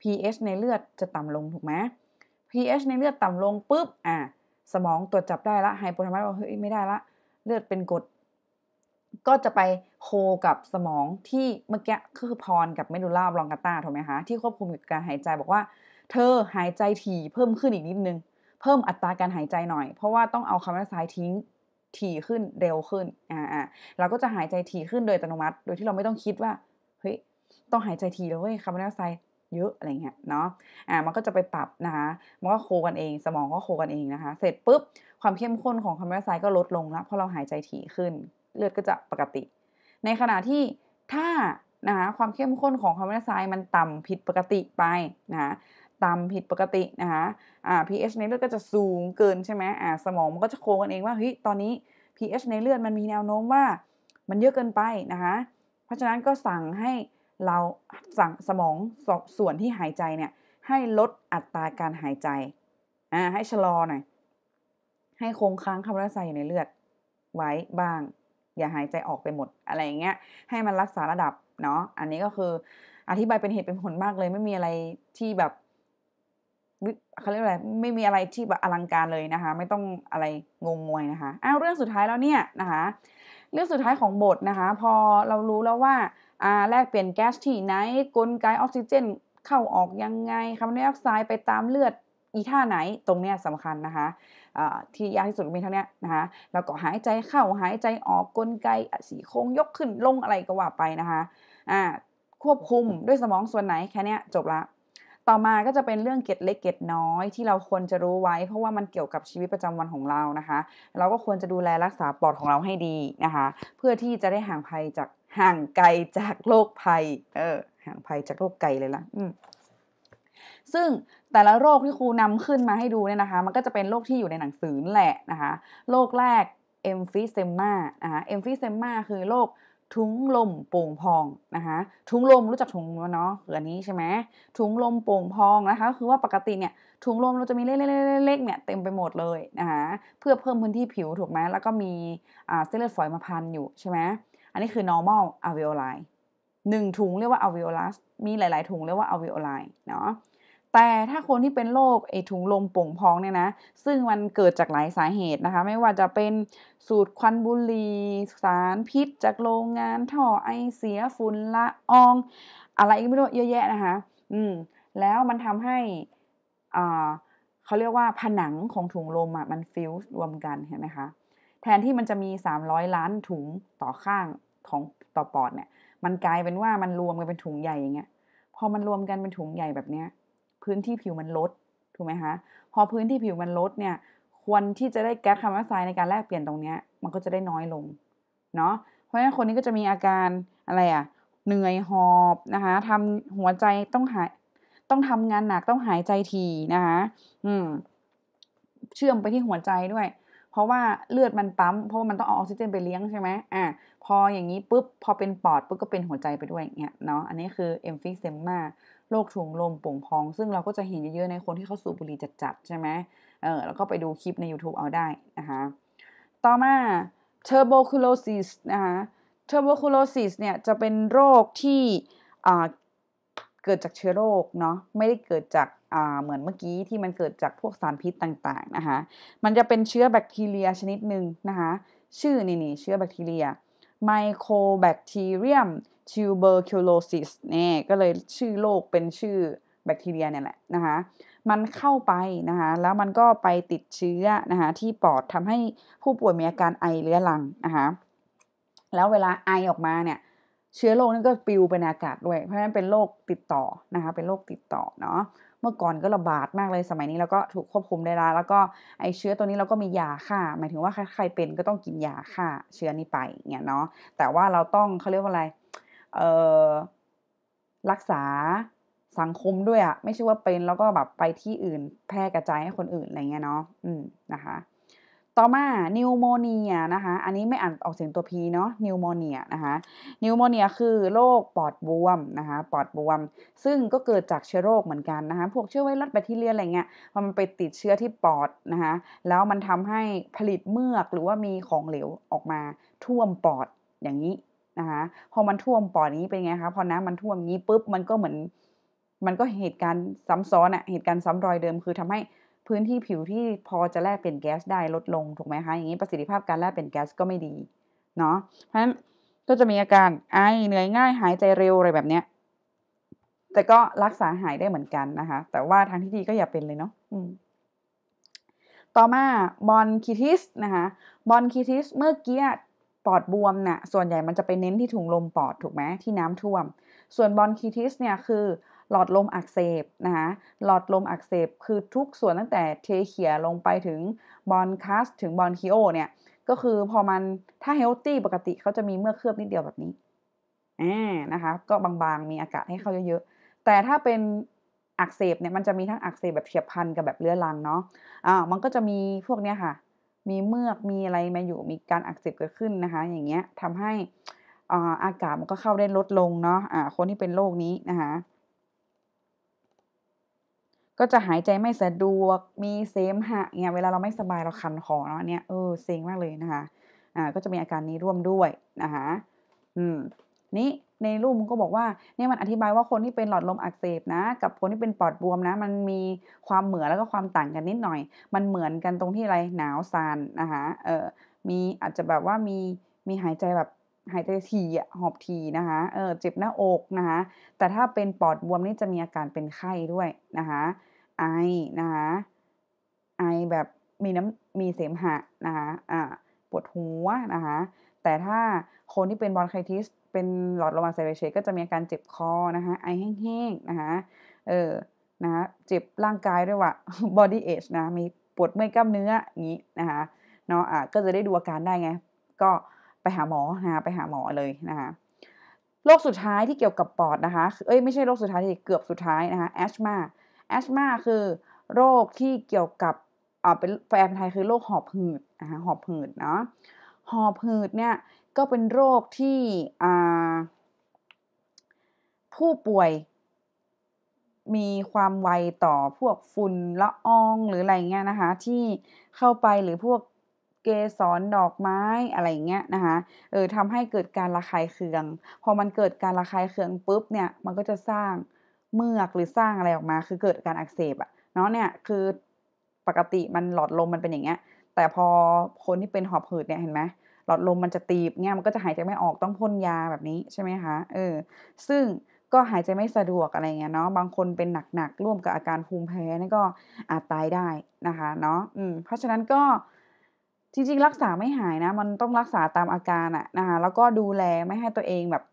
pH ในเลือดจะต่ำลง ถูกไหม pH ในเลือดต่ำลงปุ๊บ อ่า สมองตรวจจับได้ละไฮโปทามัสบอกเฮ้ยไม่ได้ละ เลือดเป็นกรดก็จะไปโคกับสมองที่เมื่อกี้คือพรกับเมดูล่าบลองกาตาถูกไหมคะที่ควบคุมการหายใจบอกว่า เธอหายใจถี่เพิ่มขึ้นอีกนิดนึง เพิ่มอัตราการหายใจหน่อยเพราะว่าต้องเอาคาร์บอนไดออกไซด์ทิ้งถี่ขึ้นเร็วขึ้นอ่าอ่าเราก็จะหายใจถี่ขึ้นโดยอัตโนมัติโดยที่เราไม่ต้องคิดว่าเฮ้ยต้องหายใจถี่แล้วเว้ยคาร์บอนไดออกไซด์เยอะอะไรเงี้ยเนาะอ่ามันก็จะไปปรับนะคะมันก็โคกันเอง สมองก็โคกันเองนะคะ เสร็จปุ๊บความเข้มข้นของคาร์บอนไดออกไซด์ก็ลดลงแล้ว เพราะเราหายใจถี่ขึ้นเลือดก็จะปกติ ในขณะที่ถ้านะคะความเข้มข้นของคาร์บอนไดออกไซด์มันต่ำผิดปกติไปนะคะต่ำผิดปกตินะคะอ่า pH ในเลือดก็จะสูงเกินใช่ไหมอ่าสมองมันก็จะโค้งกันเองว่าเฮ้ยตอนนี้ pH ในเลือดมันมีแนวโน้มว่า มันเยอะเกินไปนะคะเพราะฉะนั้นก็สั่งให้เราสั่งสมองส่วนที่หายใจเนี่ยให้ลดอัตราการหายใจอ่าให้ชะลอหน่อย ให้คงค้างคาร์บอนไดออกไซด์อยู่ในเลือดไว้บ้างอย่าหายใจออกไปหมดอะไรอย่างเงี้ยให้มันรักษาระดับเนาะอันนี้ก็คืออธิบายเป็นเหตุเป็นผลมากเลย ไม่มีอะไรที่แบบเขาเรียกอะไรไม่มีอะไรที่แบบอลังการเลยนะคะ ไม่ต้องอะไรงงงวยนะคะอ้าวเรื่องสุดท้ายแล้วเนี่ยนะคะเรื่องสุดท้ายของบทนะคะ พอเรารู้แล้วว่า อ่า แลกเปลี่ยนแก๊สที่ไหนกลไกออกซิเจน เข้าออกยังไงคาร์บอนไดออกไซด์ไปตามเลือดอีท่าไหนตรงเนี้ยสำคัญนะคะที่ยากที่สุดมีเท่านี้นะคะแล้วก็หายใจเข้าหายใจออกกลไกสีโค้งยกขึ้นลงอะไรก็ว่าไปนะคะควบคุมด้วยสมองส่วนไหนแค่นี้จบละ ต่อมาก็จะเป็นเรื่องเก็ดเล็กเก็ดน้อยที่เราควรจะรู้ไว้ เพราะว่ามันเกี่ยวกับชีวิตประจำวันของเรานะคะ เราก็ควรจะดูแลรักษาปอดของเราให้ดีนะคะ เพื่อที่จะได้ห่างภัยจากห่างไกลจากโรคภัยเออห่างภัยจากโรคไกลเลยละ่ะซึ่งแต่ละโรคที่ครูนำขึ้นมาให้ดูเนี่ยนะคะ มันก็จะเป็นโรคที่อยู่ในหนังสือแหละนะคะ โรคแรกเอมฟิเซมานะคะเอมฟิเซมาคือโรคทุ้งลมโป่งพองนะคะทุ้งลมรู้จักถุงเนาะคือันนี้ใช่ไหมทุ้งลมโป่งพองนะคะ คือว่าปกติเนี่ยถุงลมเราจะมีเล็ก ๆๆเนี่ยเต็มไปหมดเลยนะคะ เพื่อเพิ่มพื้นที่ผิวถูกไหมแล้วก็มีเส้นเลือดฝอยมาพันอยู่ใช่ไหมอันนี้คือ normal alveoli หนึ่งถุงเรียกว่า alveolus มีหลายๆถุงเรียกว่า alveoli เนาะแต่ถ้าคนที่เป็นโรคไอถุงลมป่งพองเนี่ยนะ ซึ่งมันเกิดจากหลายสาเหตุนะคะ ไม่ว่าจะเป็นสูตรควันบุหรี่สารพิษจากโรงงาน ท่อไอเสียฝุ่นละออง อะไรก็ไม่รู้เยอะแยะนะคะ อืม แล้วมันทำให้อ่าเขาเรียกว่าผนังของถุงลมอ่ะมันฟิวรวมกันเห็นไหมคะ แทนที่มันจะมี 300 ล้านถุงต่อข้างของต่อปอดเนี่ย มันกลายเป็นว่ามันรวมกันเป็นถุงใหญ่อย่างเงี้ย พอมันรวมกันเป็นถุงใหญ่แบบเนี้ยพื้นที่ผิวมันลด ถูกไหมคะพอพื้นที่ผิวมันลดเนี่ย ควรที่จะได้แก๊สคาร์บอนไดออกไซด์ในการแลกเปลี่ยนตรงนี้มันก็จะได้น้อยลง เนาะเพราะฉะนั้นคนนี้ก็จะมีอาการอะไรอะ่ะ เหนื่อยหอบนะคะทำหัวใจต้องหาย ต้องทำงานหนักต้องหายใจทีนะคะ อืม เชื่อมไปที่หัวใจด้วย เพราะว่าเลือดมันปั๊ม เพราะว่ามันต้องเอาออกซิเจนไปเลี้ยงใช่ไหมอ่ะพออย่างนี้ปุ๊บ พอเป็นปอดปุ๊บก็เป็นหัวใจไปด้วยเนี่ยเนาะอันนี้คือเอมฟิกเซมมาโรคถุงลมป่งพอง ซึ่งเราก็จะเห็นเยอะๆในคนที่เขาสูบบุหรี่จัดๆใช่ไหมเออแล้วก็ไปดูคลิปใน YouTube เอาได้นะคะต่อมา tuberculosis นะคะ tuberculosis เนี่ยจะเป็นโรคที่เกิดจากเชื้อโรคเนาะไม่ได้เกิดจากเหมือนเมื่อกี้ที่มันเกิดจากพวกสารพิษต่างๆนะคะมันจะเป็นเชื้อแบคทีเรียชนิดหนึ่งนะคะชื่อนี่นี่เชื้อแบคทีเรีย ไมโครแบคทีเรียมชิวเบอร์คิโลซิสเนี่ยก็เลยชื่อโรคเป็นชื่อแบคทีเรียเนี่ยแหละนะคะมันเข้าไปนะคะแล้วมันก็ไปติดเชื้อนะคะที่ปอดทำให้ผู้ป่วยมีอาการไอเรื้อรังนะคะแล้วเวลาไอออกมาเนี่ยเชื้อโรคนี่ก็ปิวเป็นอากาศด้วย เพราะฉะนั้นเป็นโรคติดต่อนะคะเป็นโรคติดต่อเนาะเมื่อก่อนก็ระบาดมากเลยสมัยนี้เราก็ถูกควบคุมได้แล้วแล้วก็ไอเชื้อตัวนี้เราก็มียาฆ่า หมายถึงว่าใครเป็นก็ต้องกินยาฆ่าเชื้อนี้ไปเนี่ยเนาะแต่ว่าเราต้องเขาเรียกว่าอะไรรักษาสังคมด้วยอะไม่ใช่ว่าเป็นแล้วก็แบบไปที่อื่น แพร่กระจายให้คนอื่นอะไรเงี้ยเนาะอืมนะคะ ต่อมานิวโมเนียนะคะ อันนี้ไม่อ่านออกเสียงตัวพีเนาะนิวโมเนียนะคะนิวโมเนีย คือโรคปอดบวมนะคะปอดบวม ซึ่งก็เกิดจากเชื้อโรคเหมือนกันนะคะ พวกเชื้อไวรัสแบคทีเรียอะไรเงี้ยพอมันไปติดเชื้อที่ปอดนะคะแล้วมันทำให้ผลิตเมือกหรือว่ามีของเหลวออกมาท่วมปอดอย่างนี้นะคะพอมันท่วมปอดนี้เป็นไงคะพอน้ำมันท่วมงี้ปุ๊บมันก็เหมือนมันก็เหตุการณ์ซ้ำซ้อนอะเหตุการณ์ซ้ำรอยเดิม คือทำให้พื้นที่ผิวที่พอจะแลกเปลี่ยนแก๊สได้ลดลงถูกไหมคะอย่างนี้ประสิทธิภาพการแลกเปลี่ยนแก๊สก็ไม่ดีเนาะเพราะฉะนั้นก็จะมีอาการไอเหนื่อยง่ายหายใจเร็วอะไรแบบเนี้ยแต่ก็รักษาหายได้เหมือนกันนะคะ แต่ว่าทางที่ดีก็อย่าเป็นเลยเนาะต่อมาบอลคิทิสนะคะ บอลคิทิสเมื่อกี้ปอดบวมนะ่ะส่วนใหญ่มันจะไปเน้นที่ถุงลมปอดถูกไหมที่น้ำท่วม ส่วนบอนคีทิสเนี่ยคือหลอดลมอักเสบนะคะหลอดลมอักเสบคือทุกส่วนตั้งแต่เทเขียลงไปถึงบอนคัสถึงบอนคิโอเนี่ย ก็คือพอมันถ้าเฮลตี้ปกติเขาจะมีเมื่อเคลือบนิดเดียวแบบนี้แหนะคะ ก็บางๆมีอากาศให้เข้าเยอะๆแต่ถ้าเป็นอักเสบเนี่ยมันจะมีทั้งอักเสบแบบเฉียบพันกับแบบเรื้อรังเนาะอ่ามันก็จะมีพวกเนี้ยค่ะมีเมือก มีอะไรมาอยู่มีการอักเสบเกิดขึ้นนะคะ อย่างเงี้ย ทำให้อากาศมันก็เข้าได้ลดลงเนาะะคนที่เป็นโรคนี้นะคะก็จะหายใจไม่สะดวก มีเสมหะเนี่ยเวลาเราไม่สบายเราคันคอเนาะเนี่ยเออเซ็งมากเลยนะคะ อ่า ก็จะมีอาการนี้ร่วมด้วยนะคะอืมนี้ในรูปมันก็บอกว่าเนี่ยมันอธิบายว่าคนที่เป็นหลอดลมอักเสบนะ กับคนที่เป็นปอดบวมนะมันมีความเหมือนแล้วก็ความต่างกันนิดหน่อย มันเหมือนกันตรงที่อะไรหนาวซานนะคะเออมีอาจจะแบบว่ามีมีหายใจแบบหายใจถี่อ่ะหอบถี่นะคะเออเจ็บหน้าอกนะคะแต่ถ้าเป็นปอดบวมนี่จะมีอาการเป็นไข้ด้วยนะคะไอนะคะไอแบบมีน้ำมีเสมหะนะคะอ่าปวดหัวนะคะแต่ถ้าคนที่เป็นบอนไคทิสเป็นหลอดลมอักเสบเฉยก็จะมีอาการเจ็บคอนะคะไอแห้งๆนะคะเออ นะคะเจ็บร่างกายด้วยว่ะ body age นะ มีปวดเมื่อยกล้ามเนื้ออย่างนี้นะคะเนาะอ่ะก็จะได้ดูอาการได้ไง ก็ไปหาหมอนะคะไปหาหมอเลยนะคะโรคสุดท้ายที่เกี่ยวกับปอดนะคะ เอ้ยไม่ใช่โรคสุดท้ายที่เกือบสุดท้ายนะคะแอ m มาแอ h มาคือโรคที่เกี่ยวกับอ่าเป็นแฟนไทยคือโรคหอบหืดนะคะหอบหืดเนาะ หอบหืดเนี่ยก็เป็นโรคที่ผู้ป่วย มีความไวต่อพวกฝุ่นละอองหรืออะไรเงี้ยนะคะ ที่เข้าไปหรือพวกเกสรดอกไม้อะไรเงี้ยนะคะ เออทำให้เกิดการระคายเคือง พอมันเกิดการระคายเคืองปุ๊บเนี่ย มันก็จะสร้างเมือกหรือสร้างอะไรออกมา คือเกิดการอักเสบอะเนาะเนี่ยคือปกติมันหลอดลมมันเป็นอย่างเงี้ย แต่พอคนที่เป็นหอบหืดเนี่ยเห็นไหมลอดลมมันจะตีบเงี้ยมันก็จะหายใจไม่ออกต้องพ่นยาแบบนี้ ใช่ไหมคะเออ ซึ่งก็หายใจไม่สะดวกอะไรเงี้ยเนาะบางคนเป็นหนักๆ ร่วมกับอาการภูมิแพ้นี่ก็อาจตายได้นะคะเนาะอืมเพราะฉะนั้นก็จริงๆ รักษาไม่หายนะ มันต้องรักษาตามอาการอะนะคะ แล้วก็ดูแลไม่ให้ตัวเองแบบ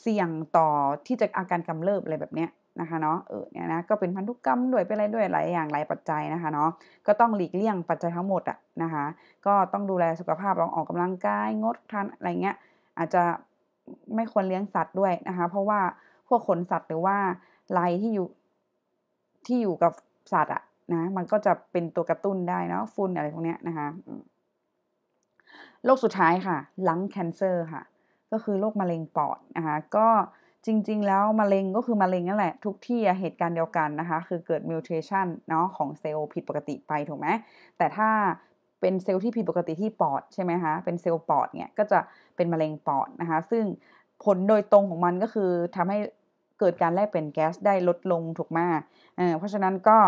เสี่ยงต่อที่จะอาการกำเริบอะไรแบบเนี้ยนะคะเนาะเออเนี่ยนะก็เป็นพันธุกรรมด้วยเป็นอะไรด้วยหลายอย่างหลายปัจจัยนะคะเนาะก็ต้องหลีกเลี่ยงปัจจัยทั้งหมดอะนะคะ ก็ต้องดูแลสุขภาพลองออกกำลังกายงดทานอะไรเงี้ยอาจจะไม่ควรเลี้ยงสัตว์ด้วยนะคะ เพราะว่าพวกขนสัตว์หรือว่าลายที่อยู่ที่อยู่กับสัตว์อะนะมันก็จะเป็นตัวกระตุ้นได้เนาะฝุ่นอะไรพวกเนี้ยนะคะโรคสุดท้ายค่ะลังแคนเซอร์ค่ะ ก็คือโรคมะเร็งปอดนะคะ ก็จริง ๆ แล้ว มะเร็งก็คือ มะเร็งนั่นแหละ ทุกที่เหตุการณ์เดียวกันนะคะคือเกิดมิวเทชันเนาะของเซลล์ผิดปกติไปถูกไหมแต่ถ้าเป็นเซลล์ที่ผิดปกติที่ปอดใช่ไหมคะเป็นเซลล์ปอดเนี่ยก็จะเป็นมะเร็งปอดนะคะซึ่งผลโดยตรงของมันก็คือทำให้เกิดการแลกเปลี่ยนแก๊สได้ลดลงถูกไหมเเพราะฉะนั้นก็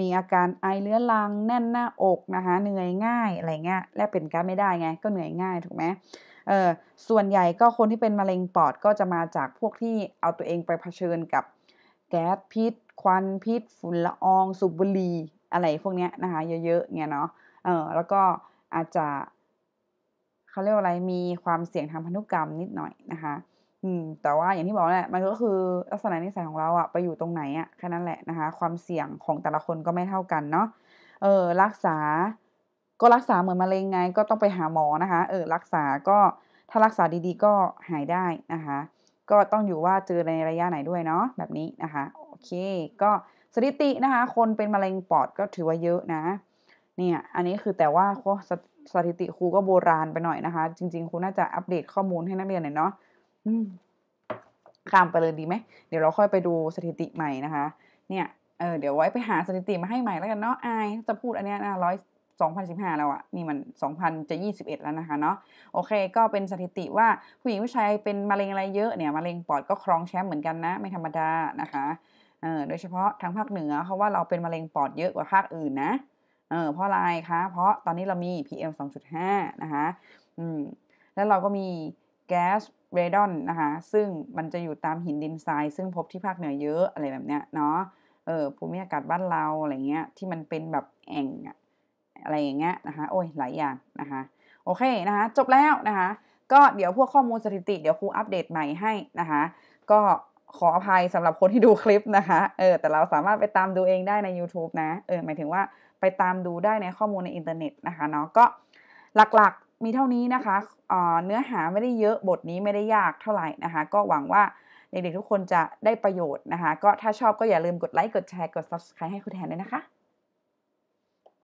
มีอาการไอเลื้อรังแน่นหน้าอกนะคะเหนื่อยง่ายอะไรเงี้ยแลกเปลี่ยนแก๊สไม่ได้ไง ก็เหนื่อยง่ายถูกไหมเออส่วนใหญ่ก็คนที่เป็นมะเร็งปอดก็จะมาจากพวกที่เอาตัวเองไปเผชิญกับ แก๊สพิษ ควัน พิษฝุ่นละอองสูบบุหรี่อะไรพวกเนี้ยนะคะเยอะๆเนี่ยเนาะเออแล้วก็อาจจะเขาเรียกอะไรมีความเสี่ยงทางพันธุกรรมนิดหน่อยนะคะอืมแต่ว่าอย่างที่บอกแหละมันก็คือลักษณะนิสัยของเราอะไปอยู่ตรงไหนอะแค่นั้นแหละนะคะความเสี่ยงของแต่ละคนก็ไม่เท่ากันเนาะเออรักษาก็รักษาเหมือนมะเร็งไงก็ต้องไปหาหมอนะคะเออรักษาก็ถ้ารักษาดีๆ ก็หายได้นะคะ ก็ต้องอยู่ว่าเจอในระยะไหนด้วยเนาะแบบนี้นะคะ โอเค ก็สถิตินะคะ คนเป็นมะเร็งปอดก็ถือว่าเยอะนะ เนี่ย อันนี้คือแต่ว่าสสถิติครูก็โบราณไปหน่อยนะคะ จริง ๆครูน่าจะอัปเดตข้อมูลให้นักเรียนหน่อยเนาะข้ามไปเลยดีไหมเดี๋ยวเราค่อยไปดูสถิติใหม่นะคะ เนี่ยเออเดี๋ยวไว้ไปหาสถิติมาให้ใหม่แล้วกันเนาะไอจะพูดอันเนี้ยนะร้อย2015 แล้วอะนี่มัน 2000จะ21 แล้วนะคะเนาะโอเคก็เป็นสถิติว่าผู้หญิงผู้ชายเป็นมะเร็งอะไรเยอะเนี่ย มะเร็งปอดก็ครองแชมป์เหมือนกันนะไม่ธรรมดานะคะเออโดยเฉพาะทางภาคเหนือเพราะว่าเราเป็นมะเร็งปอดเยอะกว่าภาคอื่นนะเออเพราะอะไรคะ เพราะตอนนี้เรามี PM 2.5 นะคะอืมแล้วเราก็มีแก๊สเรดอนนะคะซึ่งมันจะอยู่ตามหินดินทรายซึ่งพบที่ภาคเหนือเยอะอะไรแบบเนี้ยเนาะเออภูมิอากาศบ้านเราอะไรเงี้ยที่มันเป็นแบบแอ่งอะอะไรอย่างเงี้ยนะคะโอ้ย หลายอย่างนะคะโอเคนะคะจบแล้วนะคะก็เดี๋ยวพวกข้อมูลสถิติเดี๋ยวครูอัปเดตใหม่ให้นะคะก็ขออภัยสำหรับคนที่ดูคลิปนะคะเออแต่เราสามารถไปตามดูเองได้ใน YouTube นะเออหมายถึงว่าไปตามดูได้ในข้อมูลในอินเทอร์เน็ตนะคะเนาะก็หลักๆมีเท่านี้นะคะเนื้อหาไม่ได้เยอะบทนี้ไม่ได้ยากเท่าไหร่นะคะก็หวังว่าเด็กๆทุกคนจะได้ประโยชน์นะคะก็ถ้าชอบก็อย่าลืมกดไลค์กดแชร์กด Subscribe ให้คุณแทนด้วยนะคะ